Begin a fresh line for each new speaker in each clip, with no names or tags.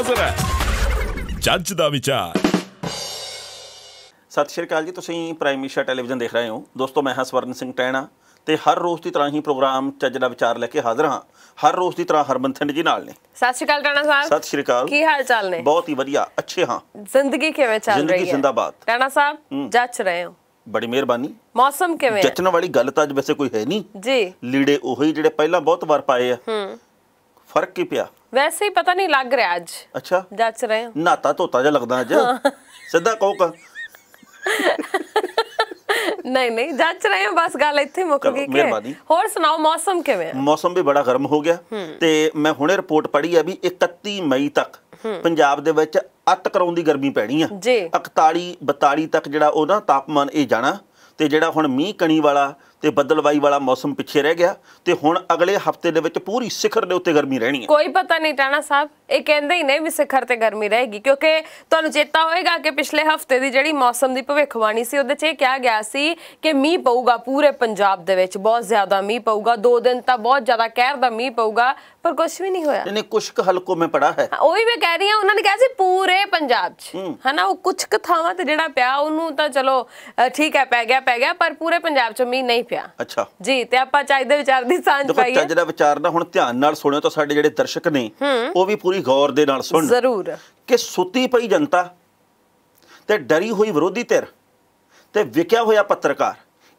ਹਾਜ਼ਰ ਹੈ ਜੱਜ ਦਾ ਵਿਚਾਰ ਸਤਿ ਸ਼੍ਰੀ ਅਕਾਲ ਜੀ ਤੁਸੀਂ ਪ੍ਰਾਈਮ ਏਸ਼ੀਆ ਟੈਲੀਵਿਜ਼ਨ ਦੇਖ ਰਹੇ ਹੋ ਦੋਸਤੋ ਮੈਂ ਹਾਂ ਸਵਰਨ ਸਿੰਘ ਟੈਣਾ ਤੇ ਹਰ ਰੋਜ਼ ਦੀ ਤਰ੍ਹਾਂ ਹੀ ਪ੍ਰੋਗਰਾਮ ਚੱਜ ਦਾ ਵਿਚਾਰ ਲੈ ਕੇ ਹਾਜ਼ਰ ਹਾਂ ਹਰ ਰੋਜ਼ ਦੀ ਤਰ੍ਹਾਂ ਹਰਮਨ ਸਿੰਘ ਜੀ ਨਾਲ ਨੇ
ਸਤਿ ਸ਼੍ਰੀ ਅਕਾਲ ਰਾਣਾ ਸਾਹਿਬ ਸਤਿ ਸ਼੍ਰੀ ਅਕਾਲ ਕੀ ਹਾਲ ਚਾਲ ਨੇ
ਬਹੁਤ ਹੀ ਵਧੀਆ ਅੱਛੇ ਹਾਂ
ਜ਼ਿੰਦਗੀ ਕਿਵੇਂ ਚੱਲ ਰਹੀ ਹੈ ਜ਼ਿੰਦਗੀ ਜ਼ਿੰਦਾਬਾਦ ਰਾਣਾ ਸਾਹਿਬ ਜੱਚ ਰਹੇ ਹੋ
ਬੜੀ ਮਿਹਰਬਾਨੀ
ਮੌਸਮ ਕਿਵੇਂ ਜੱਚਣ
ਵਾਲੀ ਗੱਲ ਤਾਂ ਅੱਜ ਵੈਸੇ ਕੋਈ ਹੈ ਨਹੀਂ ਜੀ ਲੀੜੇ ਉਹੀ ਜਿਹੜੇ ਪਹਿਲਾਂ ਬਹੁਤ ਵਾਰ ਪਾਏ ਆ ਹੂੰ ਫਰਕ ਕੀ ਪਿਆ
ਵੈਸੇ ਹੀ ਪਤਾ ਨਹੀਂ ਲੱਗ ਰਿਹਾ ਅੱਜ ਅੱਛਾ ਜੱਚ ਰਹੇ ਹਾਂ
ਨਾਤਾ ਧੋਤਾ ਜਿਹਾ ਲੱਗਦਾ ਅੱਜ ਸਿੱਧਾ ਕੋਕ
ਨਹੀਂ ਨਹੀਂ ਜੱਚ ਰਹੇ ਹਾਂ ਬਸ ਗੱਲ ਇੱਥੇ ਮੁੱਕ ਗਈ ਕਿ ਹੋਰ ਸੁਣਾਓ ਮੌਸਮ ਕਿਵੇਂ ਹੈ
ਮੌਸਮ ਵੀ ਬੜਾ ਗਰਮ ਹੋ ਗਿਆ ਤੇ ਮੈਂ ਹੁਣੇ ਰਿਪੋਰਟ ਪੜ੍ਹੀ ਆ ਵੀ 31 ਮਈ ਤੱਕ ਪੰਜਾਬ ਦੇ ਵਿੱਚ ਅੱਤ ਕਰਾਉਂਦੀ ਗਰਮੀ ਪੈਣੀ ਆ 41 42 ਤੱਕ ਜਿਹੜਾ ਉਹਦਾ ਤਾਪਮਾਨ ਇਹ ਜਾਣਾ ਤੇ ਜਿਹੜਾ ਹੁਣ ਮੀਂਹ ਕਣੀ ਵਾਲਾ ਤੇ ਬੱਦਲਵਾਈ ਵਾਲਾ ਮੌਸਮ ਪਿੱਛੇ ਰਹਿ ਗਿਆ ਤੇ ਹੁਣ ਅਗਲੇ ਹਫਤੇ ਦੇ ਵਿੱਚ ਪੂਰੀ ਸਿਖਰ ਦੇ ਉੱਤੇ ਗਰਮੀ ਰਹਿਣੀ ਹੈ
ਕੋਈ ਪਤਾ ਨਹੀਂ ਟਾਣਾ ਸਾਹਿਬ ਇਹ ਕਹਿੰਦੇ ਹੀ ਨਹੀਂ ਵੀ ਸਿਖਰ ਤੇ ਗਰਮੀ ਰਹੇਗੀ ਕਿਉਂਕਿ ਤੁਹਾਨੂੰ ਚੇਤਾ ਹੋਏਗਾ ਕਿ ਪਿਛਲੇ ਹਫਤੇ ਦੀ ਜਿਹੜੀ ਮੌਸਮ ਦੀ ਭਵਿੱਖਬਾਣੀ ਸੀ ਉਹਦੇ 'ਚ ਇਹ ਕਿਹਾ ਗਿਆ ਸੀ ਕਿ ਮੀਂਹ ਪਊਗਾ ਪੂਰੇ ਪੰਜਾਬ ਦੇ ਵਿੱਚ ਬਹੁਤ ਜ਼ਿਆਦਾ ਮੀਂਹ ਪਊਗਾ 2 ਦਿਨ ਤਾਂ ਬਹੁਤ ਜ਼ਿਆਦਾ ਕਹਿਰ ਦਾ ਮੀਂਹ ਪਊਗਾ ਪਰ ਕੁਝ ਵੀ ਨਹੀਂ ਹੋਇਆ
ਇਹਨੇ ਕੁਸ਼ਕ ਹਲਕੋ ਮੇ ਪੜਾ ਹੈ
ਉਹੀ ਮੈਂ ਕਹਿ ਰਹੀ ਹਾਂ ਉਹਨਾਂ ਨੇ ਕਿਹਾ ਸੀ ਪੂਰੇ ਪੰਜਾਬ 'ਚ ਹਨਾ ਉਹ ਕੁਝ ਕ ਥਾਵਾਂ ਤੇ ਜਿਹੜਾ ਪਿਆ ਉਹਨੂੰ ਤਾਂ ਚਲੋ ਠੀਕ ਹੈ ਪੈ ਗਿਆ ਪੈ ਗਿਆ ਪਰ ਪੂਰੇ ਪੰਜਾਬ 'ਚ ਮੀਂਹ ਨਹੀਂ ਪਿਆ ਅੱਛਾ ਜੀ ਤੇ ਆਪਾਂ ਚਾਹੀਦੇ ਵਿਚਾਰ ਦੀ ਸਾਂਝ ਪਾਈਏ ਚੱਜ
ਜਿਹੜਾ ਵਿਚਾਰ ਨਾ ਹੁਣ ਧਿਆਨ ਨਾਲ ਸੁਣਿਓ ਤਾਂ ਸਾਡੇ ਜਿਹੜੇ ਦਰਸ਼ਕ ਨੇ ਉਹ ਵੀ ਪੂਰੀ ਗੌਰ ਦੇ ਨਾਲ ਸੁਣਨ ਜ਼ਰੂਰ ਕਿ ਸੁੱਤੀ ਪਈ ਜਨਤਾ ਤੇ ਡਰੀ ਹੋਈ ਵਿਰੋਧੀ ਧਿਰ ਤੇ ਵਿਕਿਆ ਹੋਇਆ ਪੱਤਰਕਾਰ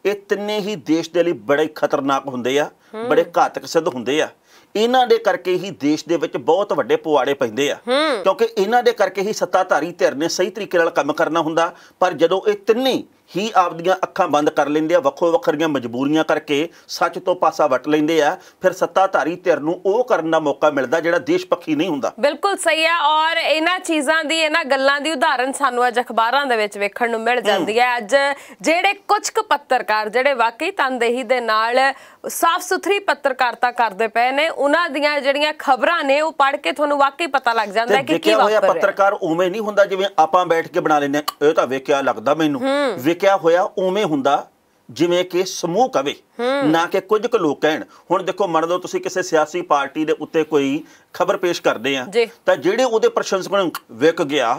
ਇਹ ਤਿੰਨੇ ਹੀ ਦੇਸ਼ ਦੇ ਲਈ ਬੜੇ ਖਤਰਨਾਕ ਹੁੰਦੇ ਆ ਬੜੇ ਘਾਤਕ ਸਿੱਧ ਹੁੰਦੇ ਆ ਇਹਨਾਂ ਦੇ ਕਰਕੇ ਹੀ ਦੇਸ਼ ਦੇ ਵਿੱਚ ਬਹੁਤ ਵੱਡੇ ਪੁਆੜੇ ਪੈਂਦੇ ਆ ਕਿਉਂਕਿ ਇਹਨਾਂ ਦੇ ਕਰਕੇ ਹੀ ਸੱਤਾਧਾਰੀ ਧਿਰ ਨੇ ਸਹੀ ਤਰੀਕੇ ਨਾਲ ਕੰਮ ਕਰਨਾ ਹੁੰਦਾ ਪਰ ਜਦੋਂ ਇਹ ਤਿੰਨੇ ਹੀ ਆਪਦੀਆਂ ਅੱਖਾਂ ਬੰਦ ਕਰ ਲੈਂਦੇ ਆ ਵੱਖੋ ਵੱਖਰੀਆਂ ਮਜਬੂਰੀਆਂ ਕਰਕੇ ਸੱਚ ਤੋਂ ਪਾਸਾ ਵਟ ਲੈਂਦੇ ਆ ਫਿਰ ਸੱਤਾਧਾਰੀ ਧਿਰ ਨੂੰ ਉਹ ਕਰਨ ਦਾ ਮੌਕਾ ਮਿਲਦਾ ਜਿਹੜਾ ਦੇਸ਼ ਪੱਖੀ ਨਹੀਂ ਹੁੰਦਾ
ਬਿਲਕੁਲ ਸਹੀ ਆ ਔਰ ਇਹਨਾਂ ਚੀਜ਼ਾਂ ਦੀ ਇਹਨਾਂ ਗੱਲਾਂ ਦੀ ਉਦਾਹਰਨ ਸਾਨੂੰ ਅੱਜ ਅਖਬਾਰਾਂ ਦੇ ਵਿੱਚ ਵੇਖਣ ਨੂੰ ਮਿਲ ਜਾਂਦੀ ਹੈ ਅੱਜ ਜਿਹੜੇ ਕੁਝ ਕੁ ਪੱਤਰਕਾਰ ਜਿਹੜੇ ਵਾਕਈ ਤਨਦੇਹੀ ਦੇ ਨਾਲ ਸਾਫ਼ ਸੁਥਰੀ ਪੱਤਰਕਾਰਤਾ ਕਰਦੇ ਪਏ ਨੇ ਉਹਨਾਂ ਦੀਆਂ ਜਿਹੜੀਆਂ ਖਬਰਾਂ ਨੇ ਉਹ ਪੜ੍ਹ ਕੇ ਤੁਹਾਨੂੰ ਵਾਕਈ ਪਤਾ ਲੱਗ ਜਾਂਦਾ ਹੈ ਕਿ ਕੀ ਵਾਪਰ ਰਿਹਾ ਪੱਤਰਕਾਰ
ਉਵੇਂ ਨਹੀਂ ਹੁੰਦਾ ਜਿਵੇਂ ਆਪਾਂ ਬੈਠ ਕੇ ਬਣਾ ਲੈਂਦੇ ਇਹ ਤਾਂ ਵੇਖਿਆ ਲੱਗਦਾ ਮੈਨੂੰ ਕਿਹਾ ਹੋਇਆ ਉਵੇਂ ਹੁੰਦਾ ਜਿਵੇਂ ਕਿ ਸਮੂਹ ਕਵੇ ਨਾ ਕਿ ਕੁਝ ਕੁ ਲੋਕ ਕਹਿਣ ਹੁਣ ਦੇਖੋ ਮੰਨ ਲਓ ਤੁਸੀਂ ਕਿਸੇ ਸਿਆਸੀ ਪਾਰਟੀ ਦੇ ਉੱਤੇ ਕੋਈ ਖਬਰ ਪੇਸ਼ ਕਰਦੇ ਆ ਤਾਂ ਜਿਹੜੇ ਉਹਦੇ ਪ੍ਰਸ਼ੰਸਕ ਵਿਕ ਗਿਆ